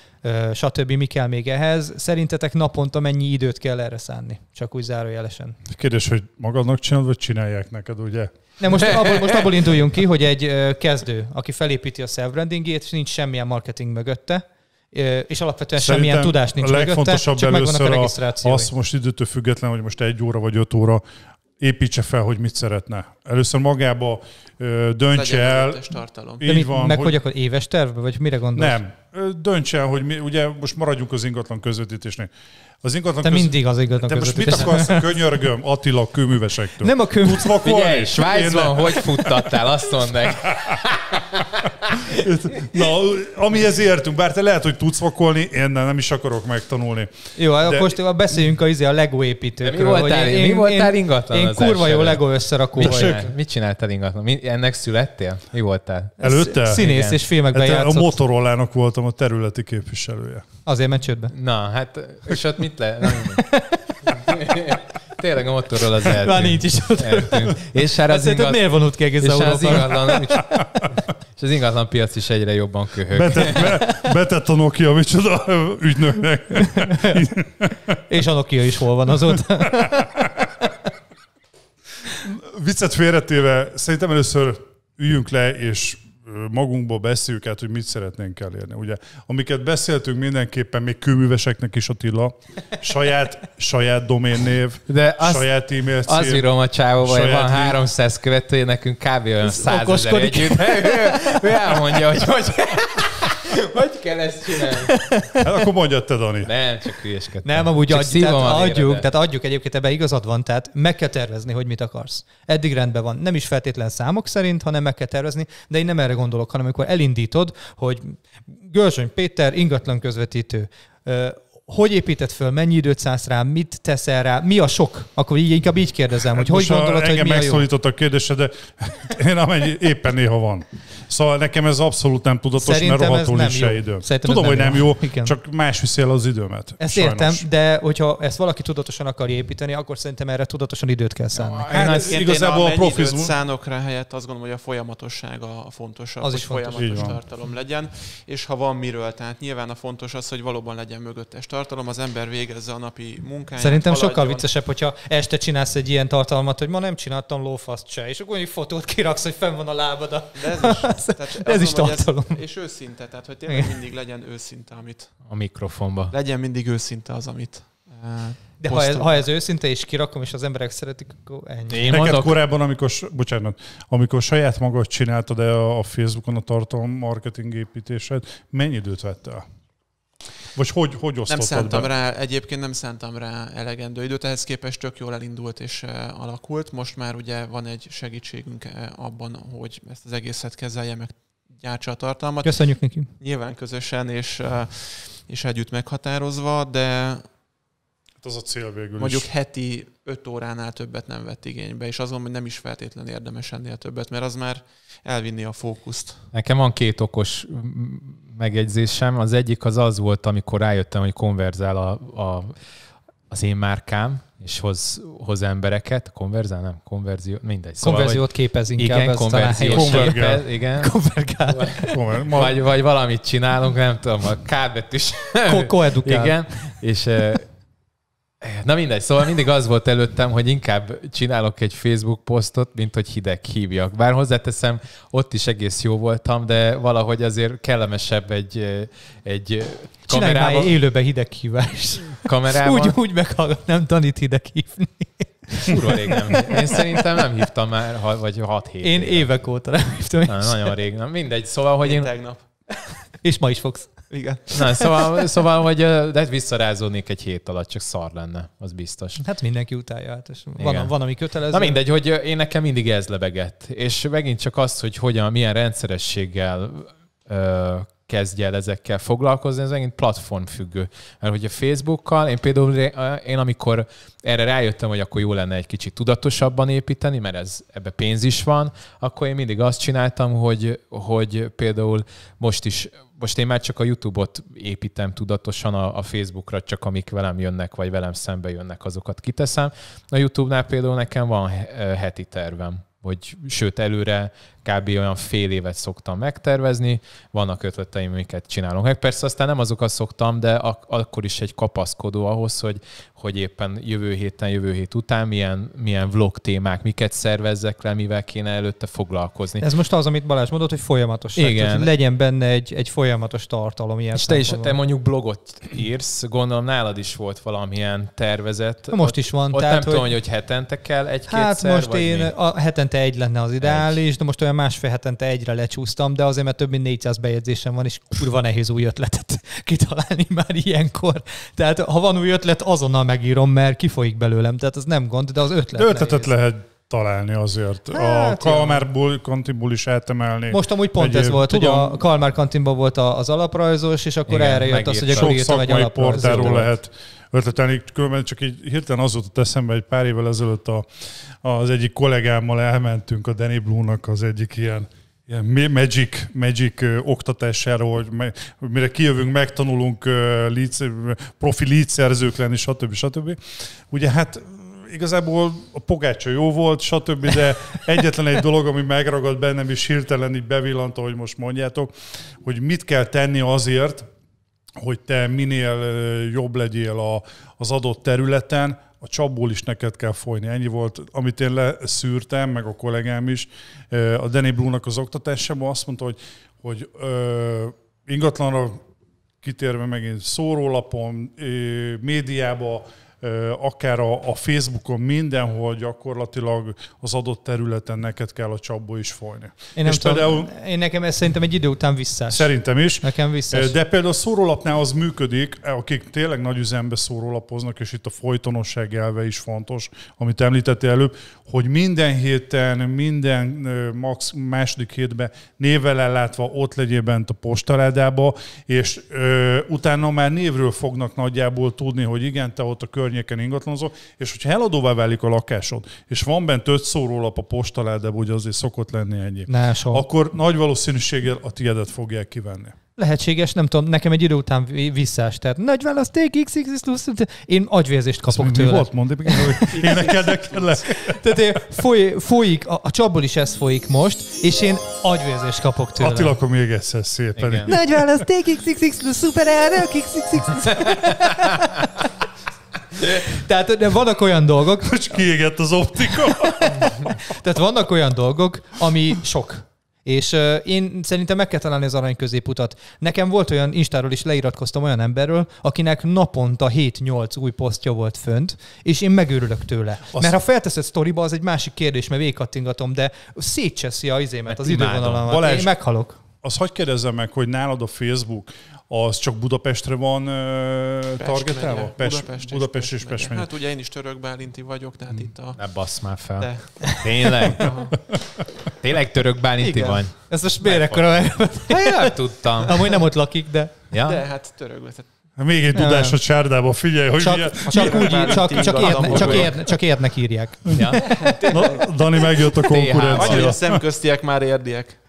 stb. mi kell még ehhez. Szerintetek naponta mennyi időt kell erre szánni? Csak úgy zárójelesen. Kérdés, hogy magadnak csinálod, vagy csinálják neked, ugye? Ne most abból, most abból induljunk ki, hogy egy kezdő, aki felépíti a self-brandingét, és nincs semmilyen marketing mögötte, és alapvetően Szerintem semmilyen tudás nincs a legfontosabb mögötte, csak megvannak a regisztrációi. Az most időtől független, hogy most egy óra vagy öt óra építse fel, hogy mit szeretne. Először magába ö, döntse el. tartalom. Így De mi, van, meg hogy, hogy akkor éves tervbe, vagy mire gondolsz? Nem. Döntse el, hogy mi, ugye most maradjunk az ingatlan közvetítésnél. Az ingatlan Te köz... mindig az ingatlan De most mit akarsz, könyörgöm, Attila kőművesektől? Nem a kőművesektől. Tudsz vakolni? Figyelj, Svájcban hogy futtattál, azt mondd meg. Na, amihez értünk, bár te lehet, hogy tudsz vakolni, én nem, nem is akarok megtanulni. Jó, hát de... most beszéljünk a, izé a LEGO építőkről. Mi voltál, én, mi voltál ingatlan Én, én kurva jó LEGO összerakó vagyok. Mit csináltál ingatlan? Mi, ennek születtél? Mi voltál? Előtte? Színész Igen. és filmekben hát játszott. A Motorolának voltam a területi képviselője. Azért mert Na, hát, és ott mit itt le. Tényleg a motorról az eltűnt. Már nincs is ott. És hát az, ingat... miért vonult ki egész Európa? Hát az ingatlan, és az ingatlan piac is egyre jobban köhög. Betett, be, betett a Nokia, micsoda ügynöknek. és a Nokia is hol van azóta. Viccet félretéve, szerintem először üljünk le, és magunkból beszéljük át, hogy mit szeretnénk elérni. Ugye, amiket beszéltünk mindenképpen még kőműveseknek is Attila, saját, saját doménnév, De az, saját e-mail cím. Az írom a csávó, hogy van 300 követője, nekünk kb. olyan 100 ezer együtt. Ő, Ő, ő elmondja, hogy hogy... Hogy kell ezt csinálni? Hát akkor mondjad te, Dani. Nem, csak hülyeskedtem. Nem, amúgy adj, tehát adjuk, tehát adjuk egyébként, ebben igazad van, tehát meg kell tervezni, hogy mit akarsz. Eddig rendben van. Nem is feltétlen számok szerint, hanem meg kell tervezni, de én nem erre gondolok, hanem amikor elindítod, hogy Görsöny Péter ingatlan közvetítő hogy építed föl, mennyi időt szánsz rá, mit teszel rá, mi a sok? Akkor így inkább így kérdezem, hát hogy hogy gondolod, hogy mi a megszólított a kérdése, de én amennyi éppen néha van. Szóval nekem ez abszolút nem tudatos, Szerintem mert rohadtul nincs se idő. Szerintem Tudom, nem hogy nem jó, jó Igen. csak más viszél az időmet. Ezt sajnos. értem, de hogyha ezt valaki tudatosan akar építeni, akkor szerintem erre tudatosan időt kell szánni. Ja, hát, igazából a, a profizmus... szánok rá helyett azt gondolom, hogy a folyamatosság a fontosabb, az hogy is fontos. folyamatos tartalom legyen, és ha van miről, tehát nyilván a fontos az, hogy valóban legyen mögöttes tartalom, tartalom, az ember végezze a napi munkáját. Szerintem haladjon. sokkal viccesebb, hogyha este csinálsz egy ilyen tartalmat, hogy ma nem csináltam lófaszt se, és akkor egy fotót kiraksz, hogy fenn van a lábad. De ez is, tehát is tartalom. Ez, és őszinte, tehát hogy tényleg mindig legyen őszinte, amit... A mikrofonba. Legyen mindig őszinte az, amit eh, de ha ez, ha ez őszinte, és kirakom, és az emberek szeretik, akkor ennyi. Én Neked mondok... korábban, amikor, bocsánat, amikor saját magad csináltad -e a Facebookon a tartalom marketing építésed, mennyi időt vett el? Vagy hogy, hogy Nem szántam be? rá, egyébként nem szántam rá elegendő időt, ehhez képest tök jól elindult és alakult. Most már ugye van egy segítségünk abban, hogy ezt az egészet kezelje, meg gyártsa a tartalmat. Köszönjük neki. Nyilván közösen és, és együtt meghatározva, de hát az a cél végül Mondjuk is. heti 5 óránál többet nem vett igénybe, és azon, hogy nem is feltétlen érdemes ennél többet, mert az már elvinni a fókuszt. Nekem van két okos megjegyzésem. Az egyik az az volt, amikor rájöttem, hogy konverzál a, a, az én márkám, és hoz, hoz embereket, konverzál, nem, konverzió, mindegy. Szóval, Konverziót hogy, képez inkább. Igen, konverziót képez, igen. Konvergál. vagy, vagy valamit csinálunk, nem tudom, a kábet is Ko- igen, és Na mindegy, szóval mindig az volt előttem, hogy inkább csinálok egy Facebook posztot, mint hogy hideg hívjak. Bár hozzáteszem, ott is egész jó voltam, de valahogy azért kellemesebb egy, egy Csinálj kamerával. élőbe hideg hívás. Kamerával. Úgy, úgy meghallgat, nem tanít hideg hívni. Kurva rég nem. Én szerintem nem hívtam már, vagy 6 hét. Én évek óta nem hívtam. Na, nagyon rég nem. Mindegy, szóval, hogy én... én... Tegnap. És ma is fogsz. Igen. Na, szóval, szóval hogy de visszarázódnék egy hét alatt, csak szar lenne, az biztos. Hát mindenki utálja, hát és van, van, ami kötelező. Na mindegy, hogy én nekem mindig ez lebegett. És megint csak az, hogy hogyan, milyen rendszerességgel ö, kezdje el ezekkel foglalkozni, ez megint függő, Mert hogy a Facebookkal, én például én amikor erre rájöttem, hogy akkor jó lenne egy kicsit tudatosabban építeni, mert ez, ebbe pénz is van, akkor én mindig azt csináltam, hogy, hogy például most is most én már csak a YouTube-ot építem tudatosan, a, a Facebookra csak amik velem jönnek, vagy velem szembe jönnek, azokat kiteszem. A YouTube-nál például nekem van eh, heti tervem, vagy sőt előre kb. olyan fél évet szoktam megtervezni, vannak ötleteim, amiket csinálunk meg. Persze aztán nem azokat szoktam, de ak- akkor is egy kapaszkodó ahhoz, hogy, hogy éppen jövő héten, jövő hét után milyen, milyen vlog témák, miket szervezzek le, mivel kéne előtte foglalkozni. Ez most az, amit Balázs mondott, hogy folyamatos. Igen. Tehát, hogy legyen benne egy, egy folyamatos tartalom. Ilyen és te is, te mondjuk blogot írsz, gondolom nálad is volt valamilyen tervezet. Na most ott, is van. Ott tehát, nem hogy... tudom, hogy hetente kell egy-kétszer, Hát most én, mi? a hetente egy lenne az ideális, egy. de most olyan olyan másfél hetente egyre lecsúsztam, de azért, mert több mint 400 bejegyzésem van, és kurva nehéz új ötletet kitalálni már ilyenkor. Tehát ha van új ötlet, azonnal megírom, mert kifolyik belőlem, tehát az nem gond, de az ötlet de ötletet nehéz. lehet találni azért. Hát, a Kalmár kantinból is eltemelni. Most amúgy pont egyéb, ez volt, tudom, hogy a Kalmár kantinban volt az alaprajzos, és akkor igen, erre jött megírta. az, hogy akkor Sok írtam egy alaprajzot. lehet ötletelni, különben csak így hirtelen az jutott eszembe, egy pár évvel ezelőtt a, az egyik kollégámmal elmentünk a Danny Blue-nak az egyik ilyen ilyen magic, magic oktatására, hogy, mire kijövünk, megtanulunk lead, profi leadszerzők lenni, stb. stb. Ugye hát igazából a pogácsa jó volt, stb., de egyetlen egy dolog, ami megragad bennem, és hirtelen így bevillant, ahogy most mondjátok, hogy mit kell tenni azért, hogy te minél jobb legyél a, az adott területen, a csapból is neked kell folyni. Ennyi volt, amit én leszűrtem, meg a kollégám is. A Danny Blue-nak az oktatásában azt mondta, hogy, hogy ö, ingatlanra kitérve megint szórólapon, ö, médiába, akár a, a Facebookon, mindenhol gyakorlatilag az adott területen neked kell a csapból is folyni. Én, nem És tudom, például, én nekem ez szerintem egy idő után vissza. Szerintem is. Nekem vissza? De például a szórólapnál az működik, e, akik tényleg nagy üzembe szórólapoznak, és itt a folytonosság elve is fontos, amit említettél előbb, hogy minden héten, minden max második hétben névvel ellátva ott legyél bent a postaládába, és ö, utána már névről fognak nagyjából tudni, hogy igen, te ott a környezetben környéken ingatlanozó, és hogyha eladóvá válik a lakásod, és van bent öt szórólap a postaládában, ugye azért szokott lenni ennyi, ne, akkor nagy valószínűséggel a tiedet fogják kivenni lehetséges, nem tudom, nekem egy idő után visszás, tehát nagy választék, XX, én agyvérzést kapok mi, tőle. Mi volt, mondd, hogy énekedek le. Tehát én foly, folyik, a, a csapból is ez folyik most, és én agyvérzést kapok tőle. Attila, akkor még egyszer szépen. Igen. Nagy választék, XX, szuper elnök, XX. Tehát de vannak olyan dolgok... Most kiégett az optika. Tehát vannak olyan dolgok, ami sok. És uh, én szerintem meg kell találni az arany középutat. Nekem volt olyan, Instáról is leiratkoztam olyan emberről, akinek naponta 7-8 új posztja volt fönt, és én megőrülök tőle. Azt mert ha felteszed sztoriba, az egy másik kérdés, mert végkattingatom, de szétcseszi a izémet, az idővonalamat. Balázs, én meghalok. Azt hagyd kérdezzem meg, hogy nálad a Facebook az csak Budapestre van Pest targetálva? Megye. Pest, Budapest, és Budapest és Pest, Pest megye. Hát ugye én is török Bálinti vagyok, tehát hmm. itt a... Ne bassz már fel. De. Tényleg? Tényleg török Bálinti Igen. van? Ez most miért hát ekkora? Én nem tudtam. Amúgy nem ott lakik, de... Ja? De hát török, lesz. Hát még egy tudás a csárdába, figyelj, hogy csak, ilyen, csak, úgy, csak, csak, érne, csak, érne, csak érnek írják. Ja. Na, Dani megjött a konkurencia. Vagy, hogy a szemköztiek már érdiek.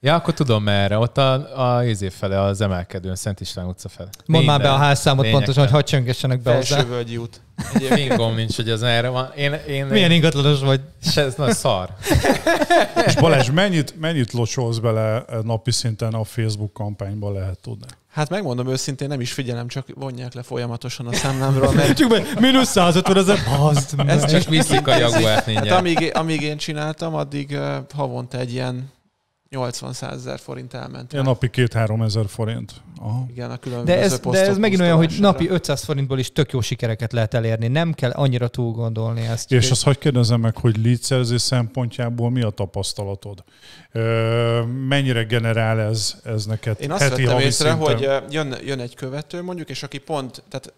Ja, akkor tudom merre. ott a, a izé fele, az emelkedőn, Szent István utca fele. Mondd már be a házszámot Lényegtelen. pontosan, hogy hadd csöngessenek be hozzá. Felsővölgyi út. Egyébként nincs, hogy az erre van. Én, én, Milyen én... ingatlanos vagy? Se, ez nagy szar. És Balázs, mennyit, mennyit locsolsz bele napi szinten a Facebook kampányba lehet tudni? Hát megmondom őszintén, nem is figyelem, csak vonják le folyamatosan a számlámról. Mert... csak be, mínusz 150 ezer, Az Ez csak viszik a jaguárt Hát amíg, amíg én csináltam, addig havonta egy ilyen 80-100 ezer forint elment. Ilyen napi 2-3 ezer forint. Aha. Igen, a különböző de ez, de ez megint olyan, hogy napi 500 forintból is tök jó sikereket lehet elérni. Nem kell annyira túl gondolni ezt. És azt hagyd kérdezem meg, hogy lead szempontjából mi a tapasztalatod? Mennyire generál ez, ez neked? Én azt heti, vettem észre, szinten? hogy jön, jön egy követő mondjuk, és aki pont tehát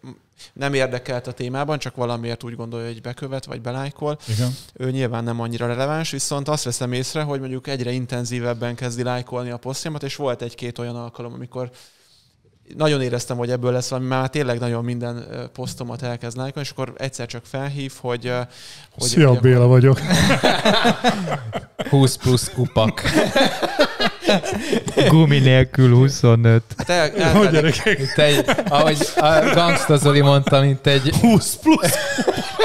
nem érdekelt a témában, csak valamiért úgy gondolja, hogy bekövet vagy belájkol, Igen. ő nyilván nem annyira releváns, viszont azt veszem észre, hogy mondjuk egyre intenzívebben kezdi lájkolni a posztjámat, és volt egy-két olyan alkalom, amikor nagyon éreztem, hogy ebből lesz valami, már tényleg nagyon minden posztomat elkezd és akkor egyszer csak felhív, hogy... hogy Szia, hogy Béla vagyok. 20 plusz kupak. Gumi nélkül 25. Hát el, el, Hogy gyerekek? Mint egy, ahogy a Gangsta Zoli mondta, mint egy... 20 plusz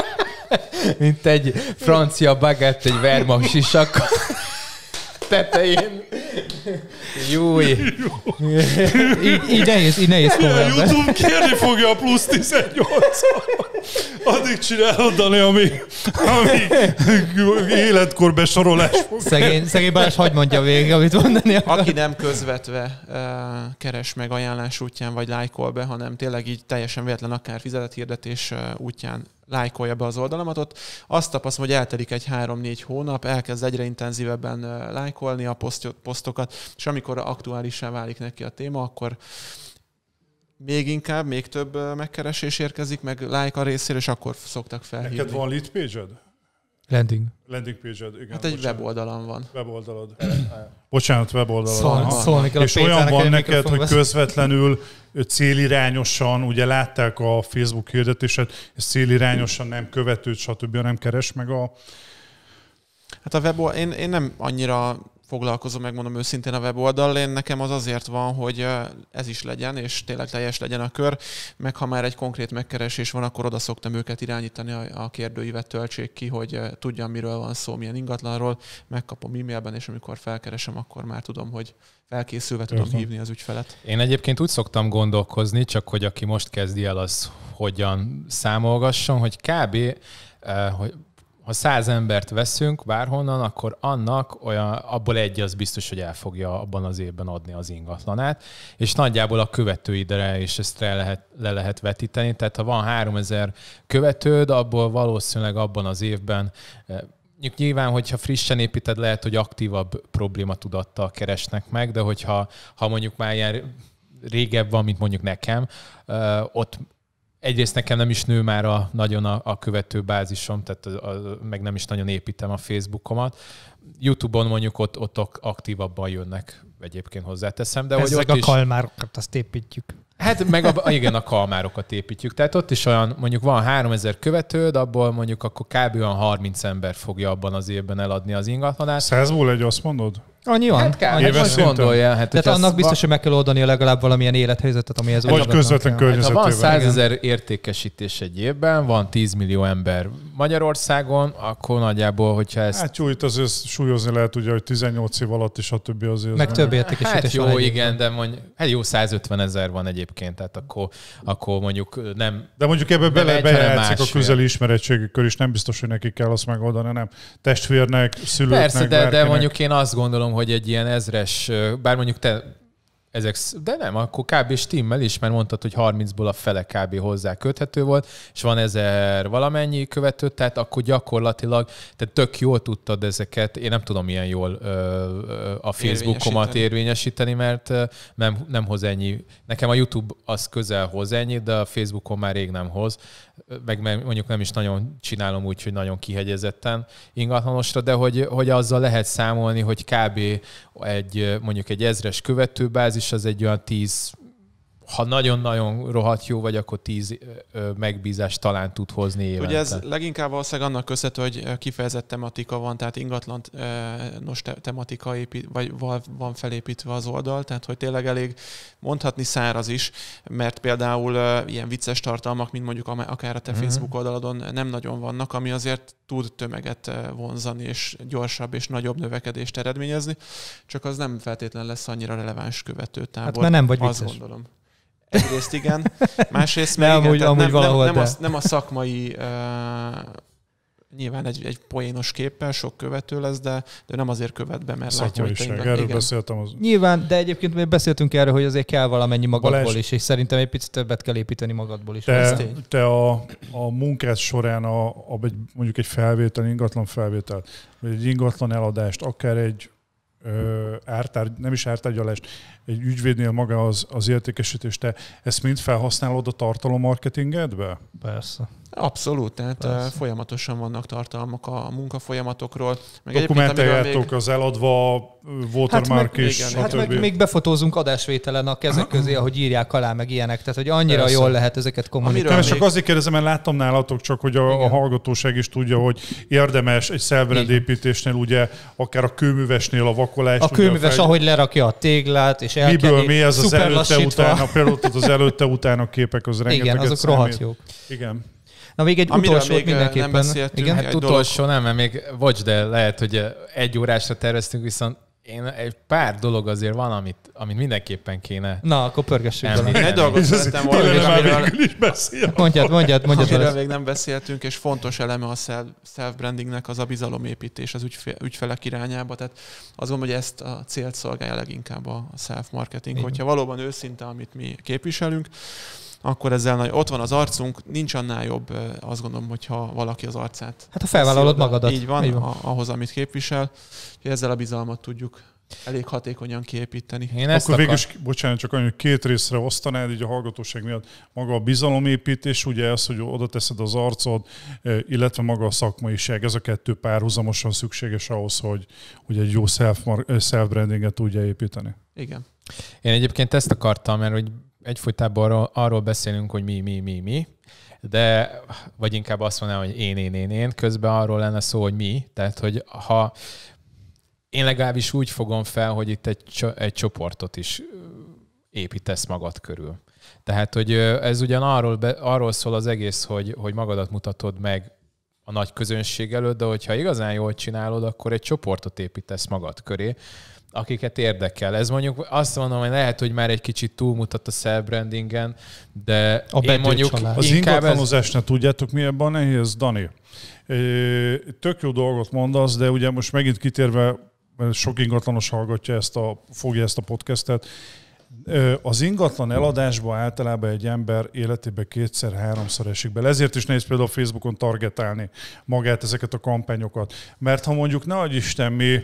Mint egy francia bagett egy verma sisak tetején. Júj. Így, nehéz, így nehéz A YouTube kérni fogja a plusz 18 -at. Addig csinálod, Dani, ami, ami életkor besorolás. Szegény, szegény Balázs hagyd mondja végig, amit mondani akar. Aki nem közvetve uh, keres meg ajánlás útján, vagy lájkol be, hanem tényleg így teljesen véletlen akár fizetethirdetés útján lájkolja be az oldalamat, ott azt tapasztalom, hogy eltelik egy 3-4 hónap, elkezd egyre intenzívebben lájkolni a posztokat, és amikor aktuálisan válik neki a téma, akkor még inkább, még több megkeresés érkezik, meg like a részéről, és akkor szoktak felhívni. Neked van lead page-ed? Landing. Landing page igen. Hát egy bocsánat. weboldalam van. Weboldalad. bocsánat, weboldalad. Szól, szólni kell És olyan van neked, hogy közvetlenül célirányosan, ugye látták a Facebook hirdetéset, és célirányosan nem követőt, stb. nem keres meg a... Hát a weboldal, én, én nem annyira foglalkozom, megmondom őszintén a weboldal. Én nekem az azért van, hogy ez is legyen, és tényleg teljes legyen a kör, meg ha már egy konkrét megkeresés van, akkor oda szoktam őket irányítani, a kérdőívet töltsék ki, hogy tudjam, miről van szó, milyen ingatlanról, megkapom e-mailben, és amikor felkeresem, akkor már tudom, hogy felkészülve tudom Értem. hívni az ügyfelet. Én egyébként úgy szoktam gondolkozni, csak hogy aki most kezdi el, az hogyan számolgasson, hogy kb hogy ha száz embert veszünk bárhonnan, akkor annak olyan, abból egy az biztos, hogy el fogja abban az évben adni az ingatlanát, és nagyjából a követőidre is ezt le lehet, le lehet vetíteni, tehát ha van 3000 követőd, abból valószínűleg abban az évben eh, Nyilván, hogyha frissen építed, lehet, hogy aktívabb probléma tudattal keresnek meg, de hogyha ha mondjuk már ilyen régebb van, mint mondjuk nekem, eh, ott, egyrészt nekem nem is nő már a, nagyon a, a követő bázisom, tehát a, a, meg nem is nagyon építem a Facebookomat. YouTube-on mondjuk ott, ott aktívabban jönnek egyébként hozzáteszem. De Ez hogy ott a is... kalmárokat, azt építjük. Hát meg a, igen, a kalmárokat építjük. Tehát ott is olyan, mondjuk van 3000 követőd, abból mondjuk akkor kb. olyan 30 ember fogja abban az évben eladni az ingatlanát. Százból egy azt mondod? Annyi van. Hát kár, hát Éves most gondolja. Hát, Tehát annak biztos, hogy meg kell oldani legalább valamilyen élethelyzetet, ami ez Vagy közvetlen környezetében. Hát, ha van 100 ezer értékesítés egy évben, van 10 millió ember Magyarországon, akkor nagyjából, hogyha ezt... Hát jó, itt azért súlyozni lehet ugye, hogy 18 év alatt is a többi azért... Meg az több értékesítés Hát jó, van igen, de mondjuk, hát jó 150 ezer van egyébként, tehát akkor, akkor mondjuk nem... De mondjuk ebbe bele, bejátszik a közeli ismeretségi kör is, nem biztos, hogy nekik kell azt megoldani, nem testvérnek, szülőknek, Persze, de, de mondjuk én azt gondolom, hogy egy ilyen ezres, bár mondjuk te ezek, de nem, akkor kb. stimmel is, mert mondtad, hogy 30-ból a fele kb. hozzá köthető volt, és van ezer valamennyi követő, tehát akkor gyakorlatilag te tök jól tudtad ezeket, én nem tudom milyen jól ö, ö, a Facebookomat érvényesíteni, érvényesíteni mert nem, nem hoz ennyi. Nekem a YouTube az közel hoz ennyi, de a Facebookon már rég nem hoz meg mondjuk nem is nagyon csinálom úgy, hogy nagyon kihegyezetten ingatlanosra, de hogy, hogy azzal lehet számolni, hogy kb. egy mondjuk egy ezres követőbázis az egy olyan 10 ha nagyon-nagyon rohadt jó vagy, akkor tíz megbízást talán tud hozni évente. Ugye ez leginkább valószínűleg annak köszönhető, hogy kifejezett tematika van, tehát ingatlan nos tematika épít, vagy van felépítve az oldal, tehát hogy tényleg elég mondhatni száraz is, mert például ilyen vicces tartalmak, mint mondjuk akár a te mhm. Facebook oldaladon nem nagyon vannak, ami azért tud tömeget vonzani, és gyorsabb és nagyobb növekedést eredményezni, csak az nem feltétlen lesz annyira releváns hát tábor. Hát mert nem vagy vicces. Azt gondolom. Egyrészt igen, másrészt meg nem, igen, amúgy, nem, nem, nem, a, nem a szakmai uh, nyilván egy, egy poénos képpel sok követő lesz, de, de nem azért követ be, mert Szakmai látja, hogy erről igen. beszéltem. Az... Nyilván, de egyébként mi beszéltünk erről, hogy azért kell valamennyi magadból Balázs... is, és szerintem egy picit többet kell építeni magadból is. Te, te a, a munkád során a, a, egy, mondjuk egy felvétel, ingatlan felvétel, vagy egy ingatlan eladást, akár egy ártár, nem is ártárgyalást, egy ügyvédnél maga az, az értékesítést, te ezt mind felhasználod a tartalommarketingedbe? Persze. Abszolút, tehát Persze. Eh, folyamatosan vannak tartalmak a munkafolyamatokról. Meg Dokumentáljátok még... az eladva, watermark hát meg, is, igen, hát meg még befotózunk adásvételen a kezek közé, ahogy írják alá, meg ilyenek. Tehát, hogy annyira Persze. jól lehet ezeket kommunikálni. Nem, még... csak azért kérdezem, mert láttam nálatok csak, hogy a, a hallgatóság is tudja, hogy érdemes egy szelvenedépítésnél, ugye, akár a kőművesnél a vakolás. A kőműves, a ahogy lerakja a téglát, és elkenik, Miből mi ez az előtte-utána, az előtte-utána képek, az rengeteget Igen, azok rohadt jók. Igen. Na még egy Amiről hát utolsó még mindenképpen. Nem igen, hát utolsó dolog... nem, mert még bocs, de lehet, hogy egy órásra terveztünk, viszont én egy pár dolog azért van, amit, amit mindenképpen kéne. Na, akkor pörgessük bele. Én egy dolgot szerettem volna, amiről, amiről... is beszél. Mondjad, mondjad, mondjad. Amiről még nem beszéltünk, és fontos eleme a self-brandingnek az a bizalomépítés az ügyfelek irányába. Tehát azt gondolom, hogy ezt a célt szolgálja leginkább a self-marketing. Hogyha valóban őszinte, amit mi képviselünk, akkor ezzel nagy, ott van az arcunk, nincs annál jobb, azt gondolom, hogyha valaki az arcát. Hát a felvállalod oda, magadat. Így van, így van. A, ahhoz, amit képvisel. hogy ezzel a bizalmat tudjuk elég hatékonyan kiépíteni. Én ezt Akkor végül is, bocsánat, csak annyi, hogy két részre osztanád, így a hallgatóság miatt maga a bizalomépítés, ugye ez, hogy oda teszed az arcod, illetve maga a szakmaiság, ez a kettő párhuzamosan szükséges ahhoz, hogy, hogy egy jó self-brandinget self tudja építeni. Igen. Én egyébként ezt akartam, mert hogy egyfolytában arról, arról beszélünk, hogy mi, mi, mi, mi, de vagy inkább azt mondanám, hogy én, én, én, én, közben arról lenne szó, hogy mi, tehát hogy ha én legalábbis úgy fogom fel, hogy itt egy, egy csoportot is építesz magad körül. Tehát, hogy ez ugyan arról, be, arról szól az egész, hogy, hogy magadat mutatod meg a nagy közönség előtt, de hogyha igazán jól csinálod, akkor egy csoportot építesz magad köré, akiket érdekel. Ez mondjuk azt mondom, hogy lehet, hogy már egy kicsit túlmutat a self-brandingen, de a én mondjuk család. Az ingatlanozásnál ez... tudjátok, mi ebben nehéz, Dani? Tök jó dolgot mondasz, de ugye most megint kitérve, mert sok ingatlanos hallgatja ezt a, fogja ezt a podcastet, az ingatlan eladásba általában egy ember életébe kétszer-háromszor esik bele. Ezért is nehéz például Facebookon targetálni magát ezeket a kampányokat. Mert ha mondjuk, ne Isten, mi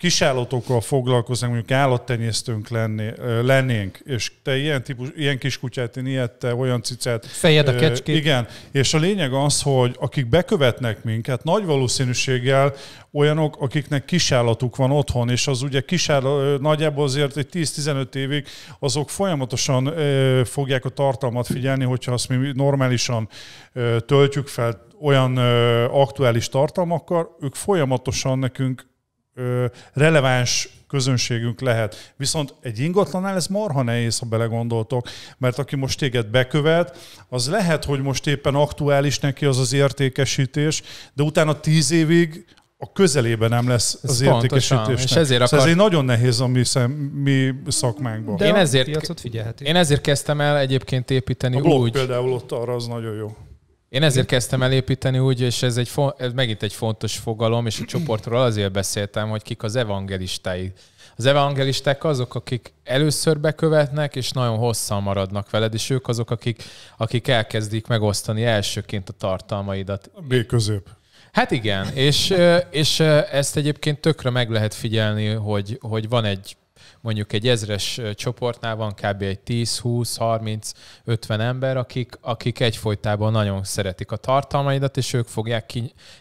kisállatokkal foglalkoznánk, mondjuk állattenyésztőnk lenni, lennénk, és te ilyen, típus, ilyen kis kutyát, én ilyet, te olyan cicát. Fejed a kecskét. Igen, és a lényeg az, hogy akik bekövetnek minket, nagy valószínűséggel olyanok, akiknek kisállatuk van otthon, és az ugye kisállat, nagyjából azért egy 10-15 évig azok folyamatosan fogják a tartalmat figyelni, hogyha azt mi normálisan töltjük fel olyan aktuális tartalmakkal, ők folyamatosan nekünk releváns közönségünk lehet. Viszont egy ingatlanál ez marha nehéz, ha belegondoltok, mert aki most téged bekövet, az lehet, hogy most éppen aktuális neki az az értékesítés, de utána tíz évig a közelében nem lesz ez az értékesítés. És ezért szóval akar... szóval ezért nagyon nehéz a mi, szem, mi szakmánkban. De én ezért, én ezért kezdtem el egyébként építeni a blog úgy. például ott arra az nagyon jó. Én ezért kezdtem elépíteni úgy, és ez, egy, ez megint egy fontos fogalom, és a csoportról azért beszéltem, hogy kik az evangelistái. Az evangelisták azok, akik először bekövetnek, és nagyon hosszan maradnak veled, és ők azok, akik, akik elkezdik megosztani elsőként a tartalmaidat. B közép. Hát igen, és, és ezt egyébként tökre meg lehet figyelni, hogy, hogy van egy mondjuk egy ezres csoportnál van kb. egy 10, 20, 30, 50 ember, akik, akik egyfolytában nagyon szeretik a tartalmaidat, és ők fogják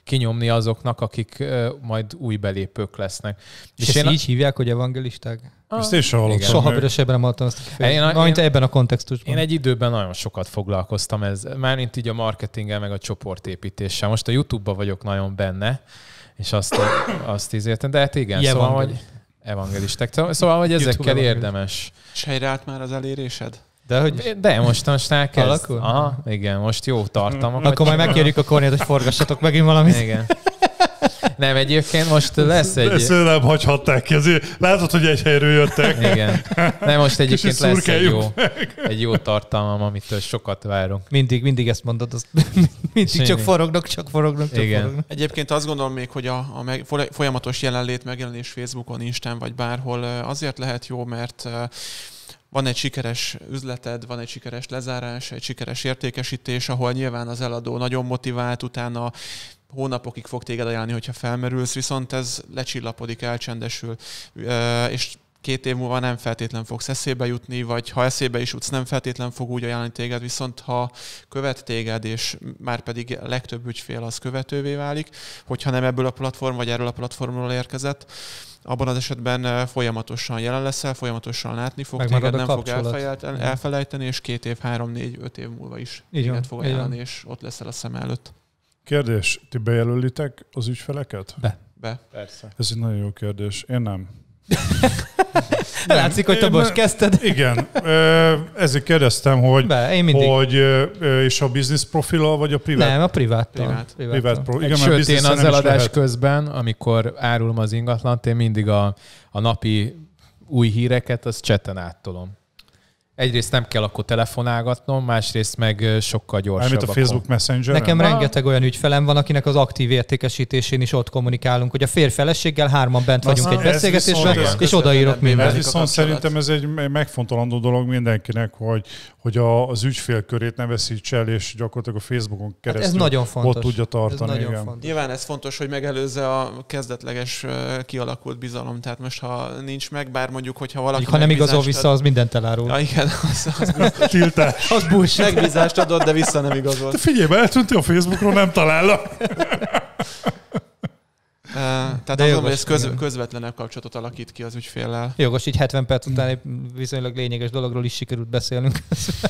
kinyomni azoknak, akik majd új belépők lesznek. És, és én így a... hívják, hogy A... Ezt én sem hallottam. Soha vörös ebben hallottam ezt a én, a, én, ebben a kontextusban. Én egy időben nagyon sokat foglalkoztam ez, mármint így a marketinggel, meg a csoportépítéssel. Most a YouTube-ba vagyok nagyon benne, és azt, azt ízértem, de hát igen, szóval, hogy evangelisták. Szóval, szóval hogy ezekkel érdemes. Sejrált már az elérésed? De, hogy... De most mostanság kezd. Alakul? Aha, igen, most jó tartalmak. Akkor majd megkérjük a kornét, hogy forgassatok megint valamit. Igen. Nem, egyébként most lesz egy... Ezt nem hagyhatták ki. Azért látod, hogy egy helyről jöttek. Igen. Nem, most egyébként Kicsit lesz egy jó, egy jó tartalmam, amitől sokat várunk. Mindig, mindig ezt mondod, azt mindig Sényi. csak forognak, csak forognak, csak Igen. forognak. Egyébként azt gondolom még, hogy a, a meg, folyamatos jelenlét megjelenés Facebookon, Instán vagy bárhol azért lehet jó, mert van egy sikeres üzleted, van egy sikeres lezárás, egy sikeres értékesítés, ahol nyilván az eladó nagyon motivált, utána hónapokig fog téged ajánlani, hogyha felmerülsz, viszont ez lecsillapodik, elcsendesül, és két év múlva nem feltétlen fogsz eszébe jutni, vagy ha eszébe is jutsz, nem feltétlen fog úgy ajánlani téged, viszont ha követ téged, és már pedig a legtöbb ügyfél az követővé válik, hogyha nem ebből a platform, vagy erről a platformról érkezett, abban az esetben folyamatosan jelen leszel, folyamatosan látni fog Megmarad téged, nem fog elfelejteni, mhm. elfelejteni, és két év, három, négy, öt év múlva is így téged fog ajánlani, és ott leszel a szem előtt. Kérdés, ti bejelölitek az ügyfeleket? Be. Be. Persze. Ez egy nagyon jó kérdés. Én nem. nem. Látszik, hogy te most kezdted. Igen. Ezért kérdeztem, hogy, Be, én mindig. hogy és a business profilal, vagy a privát? Nem, a privát. Privát pro- igen, Sőt, én az eladás lehet. közben, amikor árulom az ingatlant, én mindig a, a napi új híreket, az cseten áttolom egyrészt nem kell akkor telefonálgatnom, másrészt meg sokkal gyorsabb. Mint a Facebook Messenger. Nekem nem? rengeteg olyan ügyfelem van, akinek az aktív értékesítésén is ott kommunikálunk, hogy a feleséggel hárman bent vagyunk Aztán szóval egy beszélgetésben, és odaírok mindent. Ez viszont szerintem ez egy megfontolandó dolog mindenkinek, hogy, hogy a, az ügyfélkörét ne veszíts el, és gyakorlatilag a Facebookon keresztül hát ez nagyon fontos. ott tudja tartani. Ez nagyon igen. Fontos. Nyilván ez fontos, hogy megelőzze a kezdetleges kialakult bizalom, tehát most ha nincs meg, bár mondjuk, hogyha valaki... Ha nem igazol vissza, ad... az mindent elárul. Ja, igen, az, az, Tiltás. Az búcs. Megbízást adott, de vissza nem igazol. De figyelj, eltűntél a Facebookról, nem találom. Tehát De azt hogy ez köz, közvetlenebb kapcsolatot alakít ki az ügyféllel. Jogos, így 70 perc hm. után egy viszonylag lényeges dologról is sikerült beszélnünk.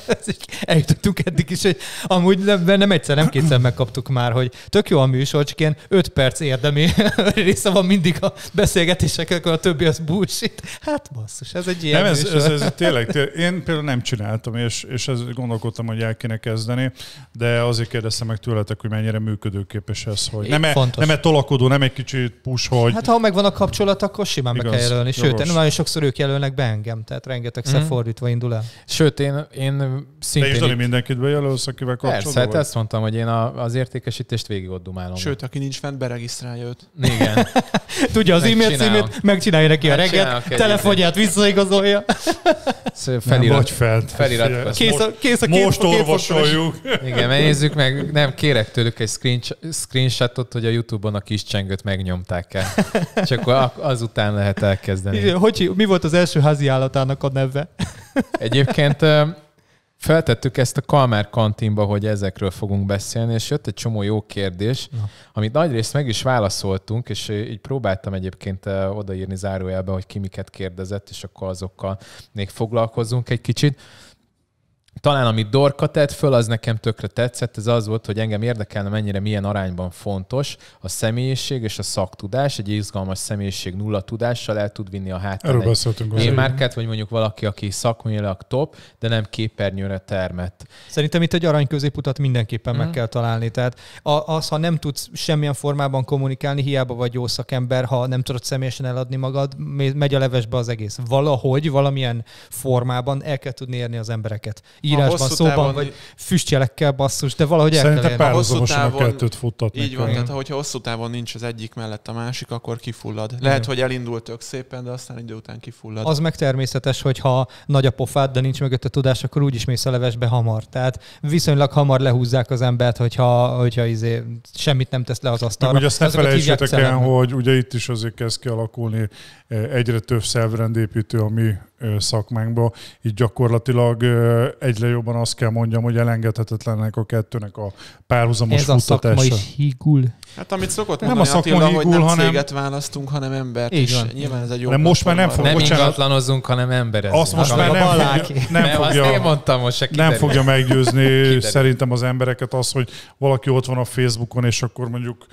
Eljutottunk eddig is, hogy amúgy nem, nem egyszer, nem kétszer megkaptuk már, hogy tök jó a műsor, csak ilyen 5 perc érdemi része van mindig a beszélgetésekkel, akkor a többi az bullshit. Hát basszus, ez egy ilyen nem, ez, ez, ez tényleg, tényleg, én például nem csináltam, és, és ez gondolkodtam, hogy el kéne kezdeni, de azért kérdeztem meg tőletek, hogy mennyire működőképes ez, hogy nem-e, nem-e tolakodó, nem egy kicsit kicsit push, hogy... Hát ha megvan a kapcsolat, akkor simán Igaz, be kell jelölni. Sőt, jogos. nagyon sokszor ők jelölnek be engem, tehát rengeteg mm. fordítva indul el. Sőt, én, én szintén... De is Dani itt... mindenkit bejelölsz, akivel kapcsolatban Persze, hát ezt mondtam, hogy én a, az értékesítést végig ott dumálom. Sőt, aki nincs fent, beregisztrálja őt. Igen. Tudja az e-mail címét, megcsinálja neki a reggelt, telefonját visszaigazolja. Szóval felirat, vagy fent. Felirat, kész a, kész a két, Most orvosoljuk. Igen, nézzük meg, nem, kérek tőlük egy screenshotot, hogy a Youtube-on a kis csengőt meg megnyomták el. És akkor azután lehet elkezdeni. Hogy, mi volt az első házi állatának a neve? Egyébként feltettük ezt a Kalmár kantinba, hogy ezekről fogunk beszélni, és jött egy csomó jó kérdés, Na. amit nagyrészt meg is válaszoltunk, és így próbáltam egyébként odaírni zárójelbe, hogy ki miket kérdezett, és akkor azokkal még foglalkozunk egy kicsit talán amit Dorka tett föl, az nekem tökre tetszett, ez az volt, hogy engem érdekelne mennyire milyen arányban fontos a személyiség és a szaktudás, egy izgalmas személyiség nulla tudással el tud vinni a háttérbe. Erről beszéltünk. Én vagy mondjuk valaki, aki szakmailag top, de nem képernyőre termett. Szerintem itt egy arany középutat mindenképpen mm. meg mhm. kell találni. Tehát az, ha nem tudsz semmilyen formában kommunikálni, hiába vagy jó szakember, ha nem tudod személyesen eladni magad, megy a levesbe az egész. Valahogy, valamilyen formában el kell tudni érni az embereket írásban, szóban, vagy füstjelekkel basszus, de valahogy el kell érni. hosszú távon, futtatni. Így van, tehát hogyha hosszú távon nincs az egyik mellett a másik, akkor kifullad. Lehet, Igen. hogy elindult tök szépen, de aztán idő után kifullad. Az meg természetes, hogyha nagy a pofád, de nincs mögött a tudás, akkor úgyis mész a levesbe hamar. Tehát viszonylag hamar lehúzzák az embert, hogyha, hogyha izé, semmit nem tesz le az asztalra. Meg ugye azt ne felejtsétek el, hogy ugye itt is azért kezd kialakulni eh, egyre több szervrendépítő, ami szakmánkba, így gyakorlatilag egyre jobban azt kell mondjam, hogy elengedhetetlenek a kettőnek a párhuzamos Ez a szakma is hígul. Hát amit szokott nem mondani a szakma Attila, hígul, hogy nem hanem... céget választunk, hanem embert, Igen. és van. nyilván ez egy jó. De most már nem fog, Nem bocsánat, ingatlanozunk, hanem emberezünk. Azt most már nem, fogja, nem, nem, fogja, azt én mondtam, most se kiderül. nem fogja meggyőzni szerintem az embereket az, hogy valaki ott van a Facebookon, és akkor mondjuk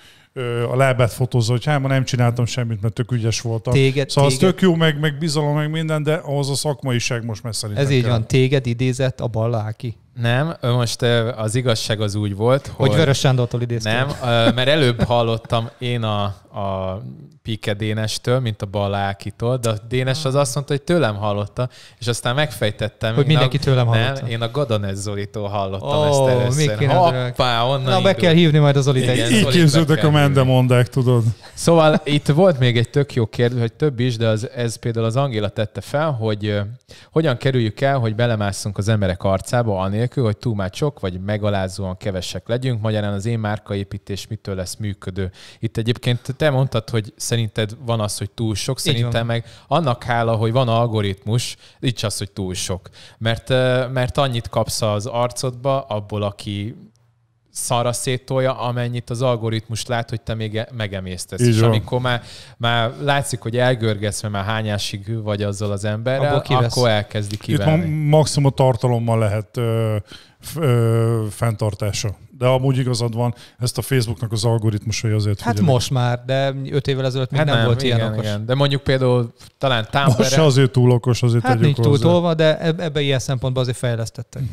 a lábát fotózza, hogy hát ma nem csináltam semmit, mert tök ügyes voltam. Téged, szóval téged. az tök jó, meg, meg bizalom, meg minden, de ahhoz a szakmaiság most már szerintem Ez így kell. van, téged idézett a balláki. Nem, most az igazság az úgy volt, hogy... Hogy Vörös Sándortól idéztem. Nem, mert előbb hallottam én a, a Pike Dénestől, mint a Balákitól, de a Dénes az azt mondta, hogy tőlem hallotta, és aztán megfejtettem. Hogy mindenki a, tőlem hallotta. Nem, én a Gadanez Zolitól hallottam oh, ezt először. Hoppá, onnan Na, indul. be kell hívni majd az Zolit Igen, Így képződök a mendemondák, tudod. Szóval itt volt még egy tök jó kérdés, hogy több is, de az, ez például az Angéla tette fel, hogy uh, hogyan kerüljük el, hogy belemásszunk az emberek arcába, anélkül, hogy túl már sok, vagy megalázóan kevesek legyünk. Magyarán az én márkaépítés mitől lesz működő. Itt egyébként te mondtad, hogy szerinted van az, hogy túl sok, szerintem meg annak hála, hogy van algoritmus, így az, hogy túl sok. Mert, mert annyit kapsz az arcodba, abból, aki szarra széttolja, amennyit az algoritmus lát, hogy te még e-, megemésztesz. Így és van. amikor már, már látszik, hogy elgörgesz, mert már hányásig vagy azzal az emberrel, akkor elkezdi kivenni. Itt ma maximum tartalommal lehet fenntartása. De amúgy igazad van, ezt a Facebooknak az algoritmusai azért Hát figyelik. most már, de öt évvel ezelőtt még hát nem, nem volt igen, ilyen okos. Igen. De mondjuk például talán Tumblr... Most se azért túl okos, azért hát nincs túl tolva, de ebbe ilyen szempontból azért fejlesztettek. Hm.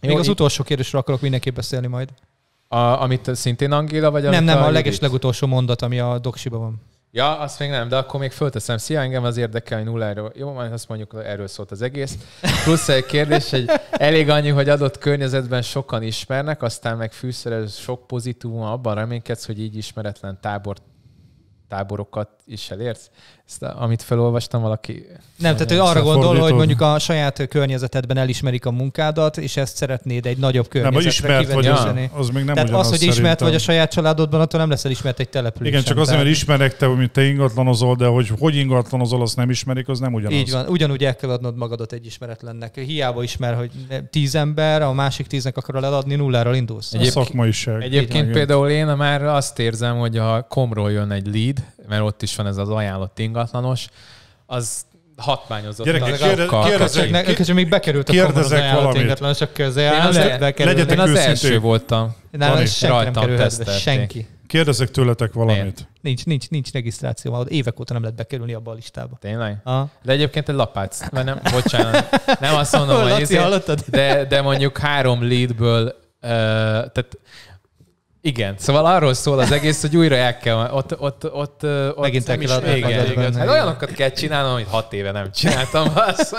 Jó, még az utolsó kérdésről akarok mindenképp beszélni majd. A, amit szintén Angéla, vagy Nem, nem, a, a leges legutolsó mondat, ami a doksiban van. Ja, azt még nem, de akkor még fölteszem. Szia, engem az érdekel, hogy nulláról. Jó, majd azt mondjuk, erről szólt az egész. Plusz egy kérdés, hogy elég annyi, hogy adott környezetben sokan ismernek, aztán meg fűszerez sok pozitívum, abban reménykedsz, hogy így ismeretlen tábor, táborokat is elérsz. Ezt, amit felolvastam, valaki... Nem, tehát ő arra gondol, hogy mondjuk a saját környezetedben elismerik a munkádat, és ezt szeretnéd egy nagyobb környezetre nem, ismert vagy ja, az, még nem Tehát az, hogy ismert szerintem. vagy a saját családodban, attól nem leszel ismert egy település. Igen, csak azért, mert ismerek te, hogy te ingatlanozol, de hogy hogy ingatlanozol, azt nem ismerik, az nem ugyanaz. Így van, ugyanúgy el kell adnod magadat egy ismeretlennek. Hiába ismer, hogy tíz ember, a másik tíznek akarod eladni, nulláról indulsz. Egyéb... A szakmaiság. Egyébként például én már azt érzem, hogy a komról jön egy lead, mert ott is van ez az ajánlott ingatlanos, az hatmányozott. Gyerekek, kérdezek, kérdezek, ne, kérdezek, még bekerült a kérdezek valamit. ingatlanosok közé. Én, az, e- le, legyetek én az őszintén. első voltam. Nálam senki nem kerülhet be, senki. Kérdezek tőletek valamit. Miért? Nincs, nincs, nincs regisztráció. Már évek óta nem lehet bekerülni abba a listába. Tényleg? Aha. De egyébként egy lapác. Mert nem, bocsánat. Nem azt mondom, hogy izé- de, de mondjuk három leadből, uh, tehát igen, szóval arról szól az egész, hogy újra el kell, ott, ott, ott, ott Megint el kell igen, igen, hát igen. Hát olyanokat kell csinálnom, amit hat éve nem csináltam. Azt.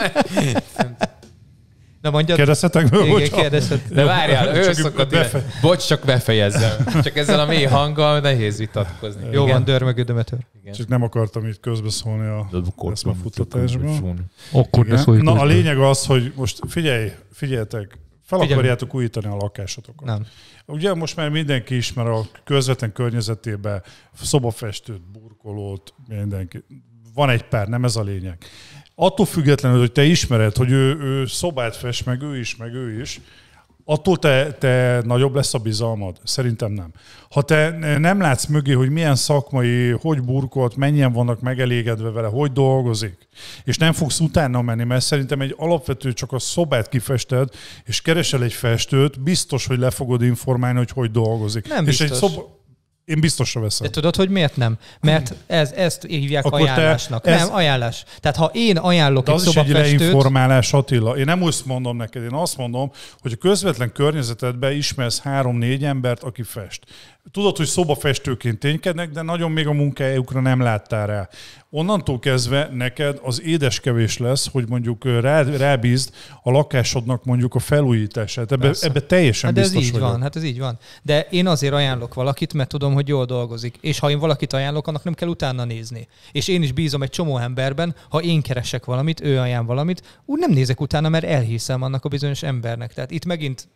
Na mondjad. Kérdezhetek meg, Igen, kérdezhet. De várjál, ő szokott befe... Ide. Bocs, csak befejezzem. Csak ezzel a mély hanggal nehéz vitatkozni. Jó Igen. van, dörmögödömetör. Csak nem akartam itt közbeszólni a eszmefuttatásban. Akkor Na, a lényeg az, hogy most figyelj, figyeljetek, fel Figyelj. akarjátok újítani a lakásotokat. Nem. Ugye most már mindenki ismer a közvetlen környezetébe szobafestőt, burkolót, mindenki. Van egy pár, nem ez a lényeg. Attól függetlenül, hogy te ismered, hogy ő, ő szobát fest, meg ő is, meg ő is, Attól te, te nagyobb lesz a bizalmad? Szerintem nem. Ha te nem látsz mögé, hogy milyen szakmai, hogy burkolt, mennyien vannak megelégedve vele, hogy dolgozik, és nem fogsz utána menni, mert szerintem egy alapvető csak a szobát kifested, és keresel egy festőt, biztos, hogy le fogod informálni, hogy hogy dolgozik. Nem és biztos. Egy szoba... Én biztosra veszem. De tudod, hogy miért nem? Mert ez, ezt hívják Akkor ajánlásnak. Te, ez... Nem, ajánlás. Tehát ha én ajánlok De egy az is egy leinformálás, Attila. Én nem úgy mondom neked, én azt mondom, hogy a közvetlen környezetedben ismersz három-négy embert, aki fest tudod, hogy szobafestőként ténykednek, de nagyon még a munkájukra nem láttál rá. Onnantól kezdve neked az édeskevés lesz, hogy mondjuk rá, rábízd a lakásodnak mondjuk a felújítását. Ebbe, ebbe teljesen hát biztos ez így vagyok. van, hát ez így van. De én azért ajánlok valakit, mert tudom, hogy jól dolgozik. És ha én valakit ajánlok, annak nem kell utána nézni. És én is bízom egy csomó emberben, ha én keresek valamit, ő ajánl valamit, úgy nem nézek utána, mert elhiszem annak a bizonyos embernek. Tehát itt megint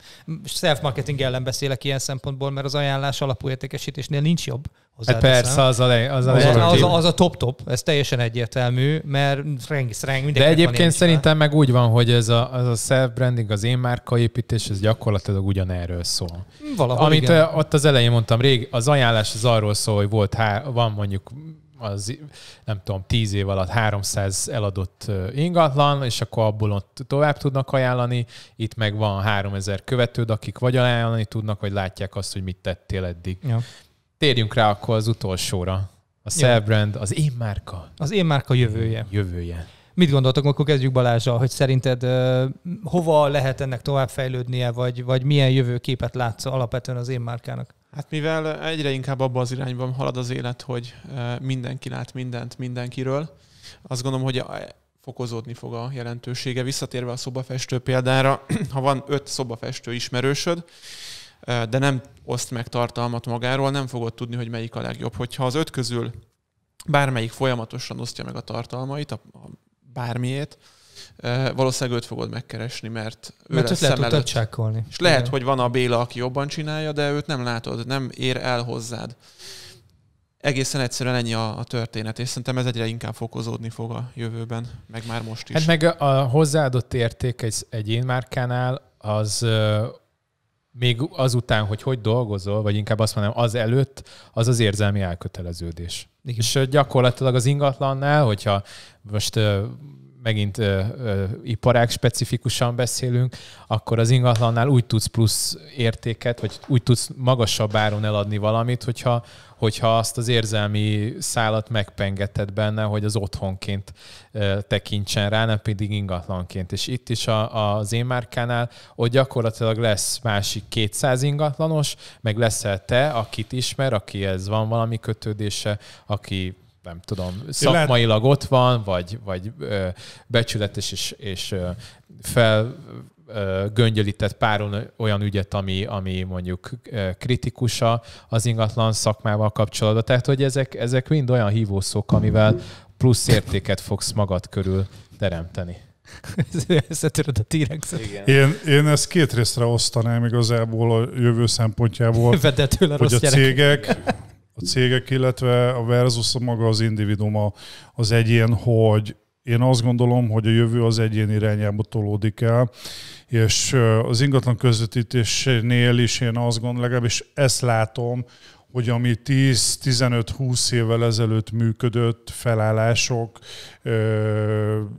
self-marketing ellen beszélek ilyen szempontból, mert az ajánlás alap alapú értékesítésnél nincs jobb. Hát persze, az a, le, az, a az, a, az, a, az a top top, ez teljesen egyértelmű, mert rengi rengi De egyébként szerintem meg úgy van, hogy ez a, az a self-branding, az én márkaépítés, ez gyakorlatilag ugyanerről szól. Valahol Amit igen. ott az elején mondtam, rég az ajánlás az arról szól, hogy volt há, van mondjuk az, nem tudom, tíz év alatt 300 eladott ingatlan, és akkor abból ott tovább tudnak ajánlani. Itt meg van 3000 követőd, akik vagy ajánlani tudnak, vagy látják azt, hogy mit tettél eddig. Ja. Térjünk rá akkor az utolsóra. A self-brand, az én márka. Az én márka jövője. Jövője. Mit gondoltok, akkor kezdjük Balázsa, hogy szerinted uh, hova lehet ennek továbbfejlődnie, vagy, vagy milyen jövőképet látsz alapvetően az én márkának? Hát mivel egyre inkább abba az irányban halad az élet, hogy mindenki lát mindent mindenkiről, azt gondolom, hogy fokozódni fog a jelentősége. Visszatérve a szobafestő példára, ha van öt szobafestő ismerősöd, de nem oszt meg tartalmat magáról, nem fogod tudni, hogy melyik a legjobb. Hogyha az öt közül bármelyik folyamatosan osztja meg a tartalmait, a, a bármiét, Eh, valószínűleg őt fogod megkeresni, mert ő mert lesz szem lehet előtt. És lehet, Igen. hogy van a Béla, aki jobban csinálja, de őt nem látod, nem ér el hozzád. Egészen egyszerűen ennyi a, a történet, és szerintem ez egyre inkább fokozódni fog a jövőben, meg már most is. Hát meg a, hozzáadott érték egy én márkánál az még azután, hogy hogy dolgozol, vagy inkább azt mondom, az előtt, az az érzelmi elköteleződés. Igen. És gyakorlatilag az ingatlannál, hogyha most megint ö, ö, iparág specifikusan beszélünk, akkor az ingatlannál úgy tudsz plusz értéket, vagy úgy tudsz magasabb áron eladni valamit, hogyha, hogyha azt az érzelmi szálat megpengeted benne, hogy az otthonként ö, tekintsen rá, nem pedig ingatlanként. És itt is a, a, az én márkánál, hogy gyakorlatilag lesz másik 200 ingatlanos, meg leszel te, akit ismer, aki ez van valami kötődése, aki nem tudom, szakmailag ott van, vagy, vagy becsületes és, és ö, fel göngyölített pár olyan ügyet, ami, ami mondjuk kritikusa az ingatlan szakmával kapcsolatban. Tehát, hogy ezek, ezek mind olyan hívószók, amivel plusz értéket fogsz magad körül teremteni. Összetöröd a t Én, én ezt két részre osztanám igazából a jövő szempontjából, hogy a cégek, a cégek, illetve a versus maga az individuma az egyén, hogy én azt gondolom, hogy a jövő az egyén irányába tolódik el, és az ingatlan közvetítésnél is én azt gondolom, legalábbis ezt látom, hogy ami 10-15-20 évvel ezelőtt működött felállások,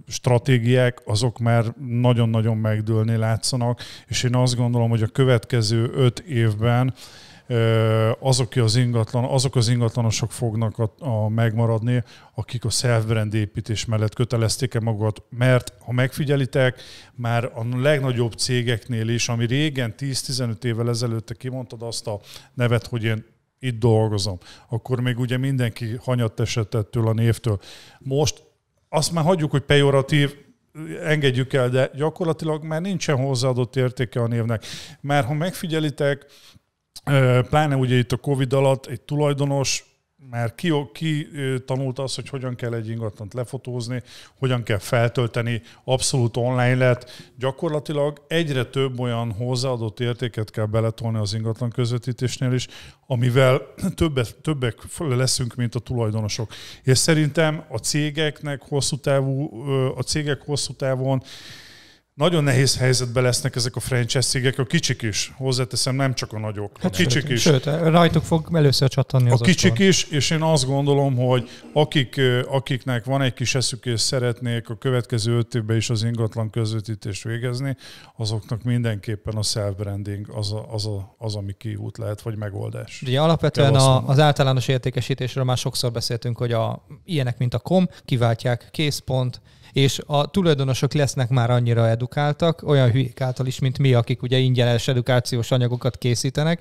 stratégiák, azok már nagyon-nagyon megdőlni látszanak, és én azt gondolom, hogy a következő 5 évben azok az, ingatlan, azok az ingatlanosok fognak a, a megmaradni, akik a self-brand építés mellett kötelezték-e magukat, mert ha megfigyelitek, már a legnagyobb cégeknél is, ami régen 10-15 évvel ezelőtt kimondtad azt a nevet, hogy én itt dolgozom, akkor még ugye mindenki hanyatt esett ettől a névtől. Most azt már hagyjuk, hogy pejoratív, engedjük el, de gyakorlatilag már nincsen hozzáadott értéke a névnek. mert ha megfigyelitek, Pláne ugye itt a Covid alatt egy tulajdonos már ki, ki tanult azt, hogy hogyan kell egy ingatlant lefotózni, hogyan kell feltölteni, abszolút online lett. Gyakorlatilag egyre több olyan hozzáadott értéket kell beletolni az ingatlan közvetítésnél is, amivel többet, többek leszünk, mint a tulajdonosok. És szerintem a cégeknek hosszú távú, a cégek hosszú távon nagyon nehéz helyzetbe lesznek ezek a franchise cégek, a kicsik is, hozzáteszem, nem csak a nagyok, hát a kicsik sőt, is. Sőt, rajtuk fog először csattanni A az kicsik aztán. is, és én azt gondolom, hogy akik, akiknek van egy kis eszük, és szeretnék a következő öt évben is az ingatlan közvetítést végezni, azoknak mindenképpen a self-branding az, a, az, a, az ami kiút lehet, vagy megoldás. Ugye alapvetően a, az általános értékesítésről már sokszor beszéltünk, hogy a, ilyenek, mint a kom, kiváltják készpont, és a tulajdonosok lesznek már annyira edukáltak, olyan hülyék által is, mint mi, akik ugye ingyenes edukációs anyagokat készítenek.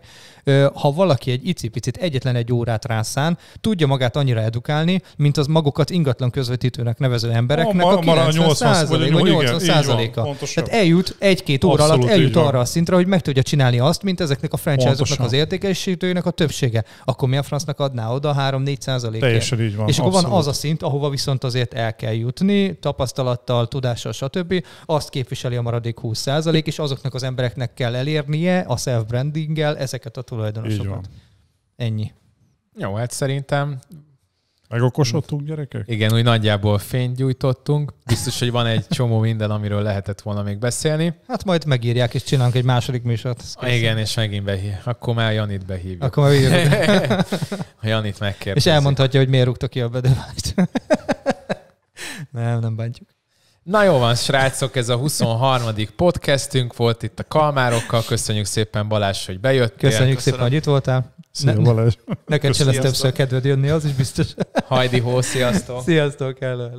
Ha valaki egy icipicit, egyetlen egy órát rászán, tudja magát annyira edukálni, mint az magukat ingatlan közvetítőnek nevező embereknek, a, a 90 százalék, vagy 80 százaléka. Tehát eljut egy-két óra alatt, eljut arra a szintre, hogy meg tudja csinálni azt, mint ezeknek a franchise-oknak az értékesítőjének a többsége. Akkor mi a francnak adná oda 3-4 százalékért? Teljesen így van. És akkor van az a szint, ahova viszont azért el kell jutni, tap tapasztalattal, tudással, stb. azt képviseli a maradék 20% és azoknak az embereknek kell elérnie a self-brandinggel ezeket a tulajdonosokat. Ennyi. Jó, hát szerintem Megokosodtunk, gyerekek? Igen, úgy nagyjából fényt gyújtottunk. Biztos, hogy van egy csomó minden, amiről lehetett volna még beszélni. Hát majd megírják, és csinálunk egy második műsort. Igen, és megint behív. Akkor már Janit behívjuk. Akkor már A Janit megkérdezik. És elmondhatja, hogy miért rúgta ki a bedövást. Nem, nem bántjuk. Na jó van, srácok, ez a 23. podcastünk volt itt a Kalmárokkal. Köszönjük szépen Balázs, hogy bejöttél. Köszönjük Köszönöm. szépen, hogy itt voltál. Szia, ne, Neked se lesz többször kedved jönni, az is biztos. Hajdi hó, sziasztok. Sziasztok, elő.